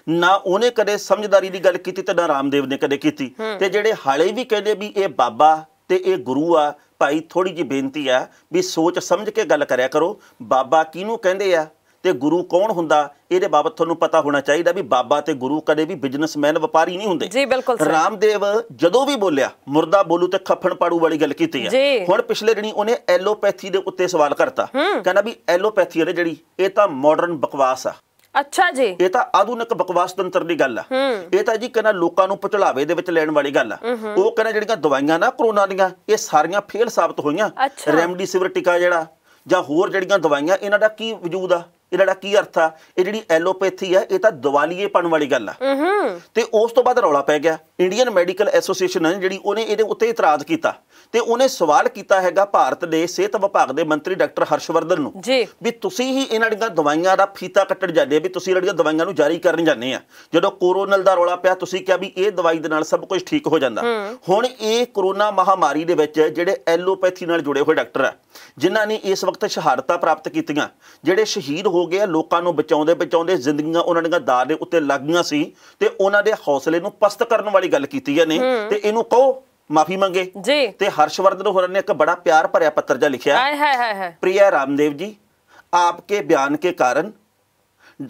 ਨਾ ਉਹਨੇ ਕਦੇ ਸਮਝਦਾਰੀ ਦੀ ਗੱਲ ਕੀਤੀ ਤੇ ਨਾ ਰਾਮਦੇਵ ਨੇ ਕਦੇ ਕੀਤੀ ਤੇ ਜਿਹੜੇ ਹਾਲੇ ਵੀ ਕਹਿੰਦੇ ਵੀ ਇਹ ਬਾਬਾ ਤੇ ਇਹ ਗੁਰੂ ਆ ਭਾਈ ਥੋੜੀ ਜੀ ਬੇਨਤੀ ਆ ਵੀ ਸੋਚ ਸਮਝ ਕੇ ਗੱਲ ਕਰਿਆ ਕਰੋ ਬਾਬਾ ਕਿਹਨੂੰ ਕਹਿੰਦੇ ਆ ਤੇ ਗੁਰੂ ਕੌਣ ਹੁੰਦਾ ਇਹਦੇ ਬਾਬਤ ਤੁਹਾਨੂੰ ਪਤਾ ਹੋਣਾ ਚਾਹੀਦਾ ਵੀ ਬਾਬਾ ਤੇ ਗੁਰੂ ਕਦੇ ਵੀ ਬਿਜ਼ਨਸਮੈਨ ਵਪਾਰੀ ਨਹੀਂ ਹੁੰਦੇ ਜੀ ਬਿਲਕੁਲ ਸਹੀ ਰਾਮਦੇਵ ਜਦੋਂ ਵੀ ਬੋਲਿਆ ਮੁਰਦਾ ਬੋਲੂ ਤੇ ਖੱਫਣ ਪਾੜੂ ਵਾਲੀ ਗੱਲ ਕੀਤੀ ਹੈ ਹੁਣ ਪਿਛਲੇ ਦਿਨੀ ਉਹਨੇ ਐਲੋਪੈਥੀ ਦੇ ਉੱਤੇ ਸਵਾਲ ਕਰਤਾ ਕਹਿੰਦਾ ਵੀ ਐਲੋਪੈਥੀ ਜਿਹੜੀ ਇਹ ਤਾਂ ਮਾਡਰਨ ਬਕਵਾਸ ਆ ਅੱਛਾ ਜੀ ਇਹ ਤਾਂ ਆਧੁਨਿਕ ਬਕਵਾਸ ਤੰਤਰ ਦੀ ਗੱਲ ਆ ਇਹ ਤਾਂ ਜੀ ਕਹਿੰਦਾ ਲੋਕਾਂ ਨੂੰ ਪਚੜਾਵੇ ਦੇ ਵਿੱਚ ਲੈਣ ਵਾਲੀ ਗੱਲ ਆ ਉਹ ਕਹਿੰਦਾ ਜਿਹੜੀਆਂ ਦਵਾਈਆਂ ਨਾ ਕਰੋਨਾ ਦੀਆਂ ਇਹ ਸਾਰੀਆਂ ਫੇਲ ਸਾਬਤ ਹੋਈਆਂ ਰੈਮਡੀ ਸਿਵਰ ਟਿਕਾ ਜਿਹੜਾ ਜਾਂ ਹੋਰ ਜਿਹੜੀਆਂ ਦਵਾਈਆਂ ਇਹਨਾਂ ਦਾ ਕੀ ਵਜੂਦ ਆ ਇਹਨਾਂ ਦਾ ਕੀ ਅਰਥ ਆ ਇਹ ਜਿਹੜੀ ਐਲੋਪੈਥੀ ਆ ਇਹ ਤਾਂ ਦਵਾਲੀਏ ਪਣ ਵਾਲੀ ਗੱਲ ਆ ਤੇ ਉਸ ਤੋਂ ਬਾਅਦ ਰੌਲਾ ਪੈ ਗਿਆ ਇੰਡੀਅਨ ਮੈਡੀਕਲ ਐਸੋਸੀਏਸ਼ਨ ਜਿਹੜੀ ਉਹਨੇ ਇਹਦੇ ਉੱਤੇ ਇਤਰਾਜ਼ ਕੀਤਾ ਤੇ ਉਹਨੇ ਸਵਾਲ ਕੀਤਾ ਹੈਗਾ ਭਾਰਤ ਦੇ ਸਿਹਤ ਵਿਭਾਗ ਦੇ ਮੰਤਰੀ ਡਾਕਟਰ ਹਰਸ਼ਵਰਧਨ ਨੂੰ ਵੀ ਤੁਸੀਂ ਹੀ ਇਹਨਾਂ ਦੀਆਂ ਦਵਾਈਆਂ ਦਾ ਫੀਤਾ ਕੱਟਣ ਜਾਂਦੇ ਵੀ ਤੁਸੀਂ ਜਿਹੜੀਆਂ ਦਵਾਈਆਂ ਨੂੰ ਜਾਰੀ ਕਰਨ ਜਾਂਦੇ ਆ ਜਦੋਂ ਕੋਰੋਨਲ ਦਾ ਰੋਲਾ ਪਿਆ ਤੁਸੀਂ ਕਿਹਾ ਵੀ ਇਹ ਦਵਾਈ ਦੇ ਨਾਲ ਸਭ ਕੁਝ ਠੀਕ ਹੋ ਜਾਂਦਾ ਹੁਣ ਇਹ ਕੋਰੋਨਾ ਮਹਾਮਾਰੀ ਦੇ ਵਿੱਚ ਜਿਹੜੇ ਐਲੋਪੈਥੀ ਨਾਲ ਜੁੜੇ ਹੋਏ ਡਾਕਟਰ ਆ ਜਿਨ੍ਹਾਂ ਨੇ ਇਸ ਵਕਤ ਸ਼ਹਾਦਤਾਂ ਪ੍ਰਾਪਤ ਕੀਤੀਆਂ ਜਿਹੜੇ ਸ਼ਹੀਦ ਹੋ ਗਏ ਆ ਲੋਕਾਂ ਨੂੰ ਬਚਾਉਂਦੇ ਬਚਾਉਂਦੇ ਜ਼ਿੰਦਗੀਆਂ ਉਹਨਾਂ ਦੀਆਂ ਦਾਅ ਦੇ ਉੱਤੇ ਲੱਗੀਆਂ ਸੀ ਤੇ ਉਹਨਾਂ ਦੇ ਹੌਸਲੇ ਨੂੰ ਪਸਤ ਕਰਨ ਵਾਲੀ ਗੱਲ ਕੀਤੀ ਜਾਂਦੀ ਤੇ ਇਹਨੂੰ ਕਹੋ ਮਾਫੀ ਮੰਗੇ ਜੀ ਤੇ ਹਰਸ਼ਵਰਧਨ ਹੋਰਾਂ ਨੇ ਇੱਕ ਬੜਾ ਪਿਆਰ ਭਰਿਆ ਪੱਤਰ ਜਿਹਾ ਲਿਖਿਆ ਹਾਏ ਹਾਏ ਹਾਏ ਹਾਏ ਰਾਮਦੇਵ ਜੀ ਆਪਕੇ ਬਿਆਨ ਕੇ ਕਾਰਨ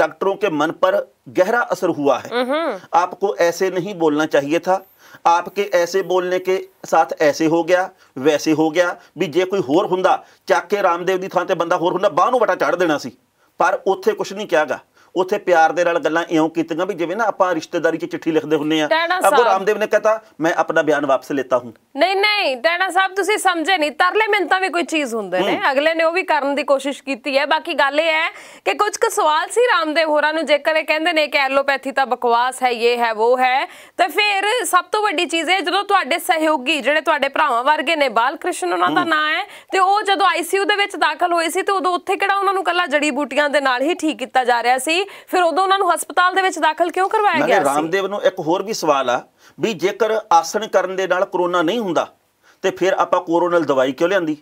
कारण ਕੇ ਮਨ ਪਰ ਗਹਿਰਾ ਅਸਰ ਹੁਆ ਹੈ है आपको ਐਸੇ ਨਹੀਂ बोलना ਚਾਹੀਏ ਥਾ ਆਪਕੇ ਐਸੇ ਬੋਲਨੇ ਕੇ ਸਾਥ ਐਸੇ ਹੋ ਗਿਆ ਵੈਸੇ ਹੋ ਗਿਆ ਵੀ ਜੇ ਕੋਈ ਹੋਰ ਹੁੰਦਾ ਚੱਕ ਕੇ ਰਾਮਦੇਵ ਦੀ ਥਾਂ ਤੇ ਬੰਦਾ ਹੋਰ ਹੁੰਦਾ ਬਾਹ ਨੂੰ ਵਟਾ ਚੜ ਦੇਣਾ ਸੀ ਪਰ ਉੱਥੇ ਕੁਝ ਨਹੀਂ ਕਿਹਾਗਾ ਉੱਥੇ ਪਿਆਰ ਦੇ ਨਾਲ ਗੱਲਾਂ ਇਉਂ ਕੀਤੀਆਂ ਵੀ ਜਿਵੇਂ ਨਾ ਆਪਾਂ ਰਿਸ਼ਤੇਦਾਰੀ 'ਚ ਚਿੱਠੀ ਲਿਖਦੇ ਹੁੰਨੇ ਆ ਅਗੋ ਰਾਮਦੇਵ ਨੇ ਕਹਤਾ ਮੈਂ ਆਪਣਾ ਬਿਆਨ ਵਾਪਸ ਲੈਤਾ ਹੂੰ
ਨਹੀਂ ਨਹੀਂ ਟੈਣਾ ਸਾਹਿਬ ਤੁਸੀਂ ਸਮਝੇ ਨਹੀਂ ਤਰਲੇ ਤਾਂ ਵੀ ਕੋਈ ਚੀਜ਼ ਹੁੰਦੇ ਨੇ ਅਗਲੇ ਨੇ ਉਹ ਵੀ ਕਰਨ ਦੀ ਕੋਸ਼ਿਸ਼ ਕੀਤੀ ਹੈ ਬਾਕੀ ਗੱਲ ਇਹ ਹੈ ਕਿ ਕੁਝ ਕੁ ਸਵਾਲ ਸੀ ਰਾਮਦੇਵ ਹੋਰਾਂ ਨੂੰ ਜੇਕਰ ਇਹ ਕਹਿੰਦੇ ਨੇ ਕਿ ਐਲੋਪੈਥੀ ਤਾਂ ਬਕਵਾਸ ਹੈ ਇਹ ਹੈ ਉਹ ਹੈ ਤਾਂ ਫਿਰ ਸਭ ਤੋਂ ਵੱਡੀ ਚੀਜ਼ ਹੈ ਜਦੋਂ ਤੁਹਾਡੇ ਸਹਿਯੋਗੀ ਜਿਹੜੇ ਤੁਹਾਡੇ ਭਰਾਵਾਂ ਵਰਗੇ ਨੇ ਬਾਲ ਕ੍ਰਿਸ਼ਨ ਉਹਨਾਂ ਦਾ ਨਾਂ ਹੈ ਤੇ ਉਹ ਜਦੋਂ ਆਈਸੀਯੂ ਦੇ ਵਿੱਚ ਦਾਖਲ ਹੋਏ ਸੀ ਤੇ ਉਦੋਂ ਉੱਥੇ ਕਿਹੜਾ ਉਹਨਾਂ ਨੂੰ ਕੱਲਾ ਜੜੀ ਬੂਟੀਆਂ ਦੇ ਨਾਲ ਹੀ ਠੀਕ ਕੀਤਾ ਜਾ ਰਿਹਾ ਸੀ ਸੀ ਫਿਰ ਉਦੋਂ ਉਹਨਾਂ ਨੂੰ ਹਸਪਤਾਲ ਦੇ ਵਿੱਚ ਦਾਖਲ ਕਿਉਂ ਕਰਵਾਇਆ ਗਿਆ ਸੀ ਰਾਮਦੇਵ
ਨੂੰ ਇੱਕ ਹੋਰ ਵੀ ਸਵਾਲ ਆ ਵੀ ਜੇਕਰ ਆਸਣ ਕਰਨ ਦੇ ਨਾਲ ਕਰੋਨਾ ਨਹੀਂ ਹੁੰਦਾ ਤੇ ਫਿਰ ਆਪਾਂ ਕੋਰੋਨਲ ਦਵਾਈ ਕਿਉਂ ਲਿਆਂਦੀ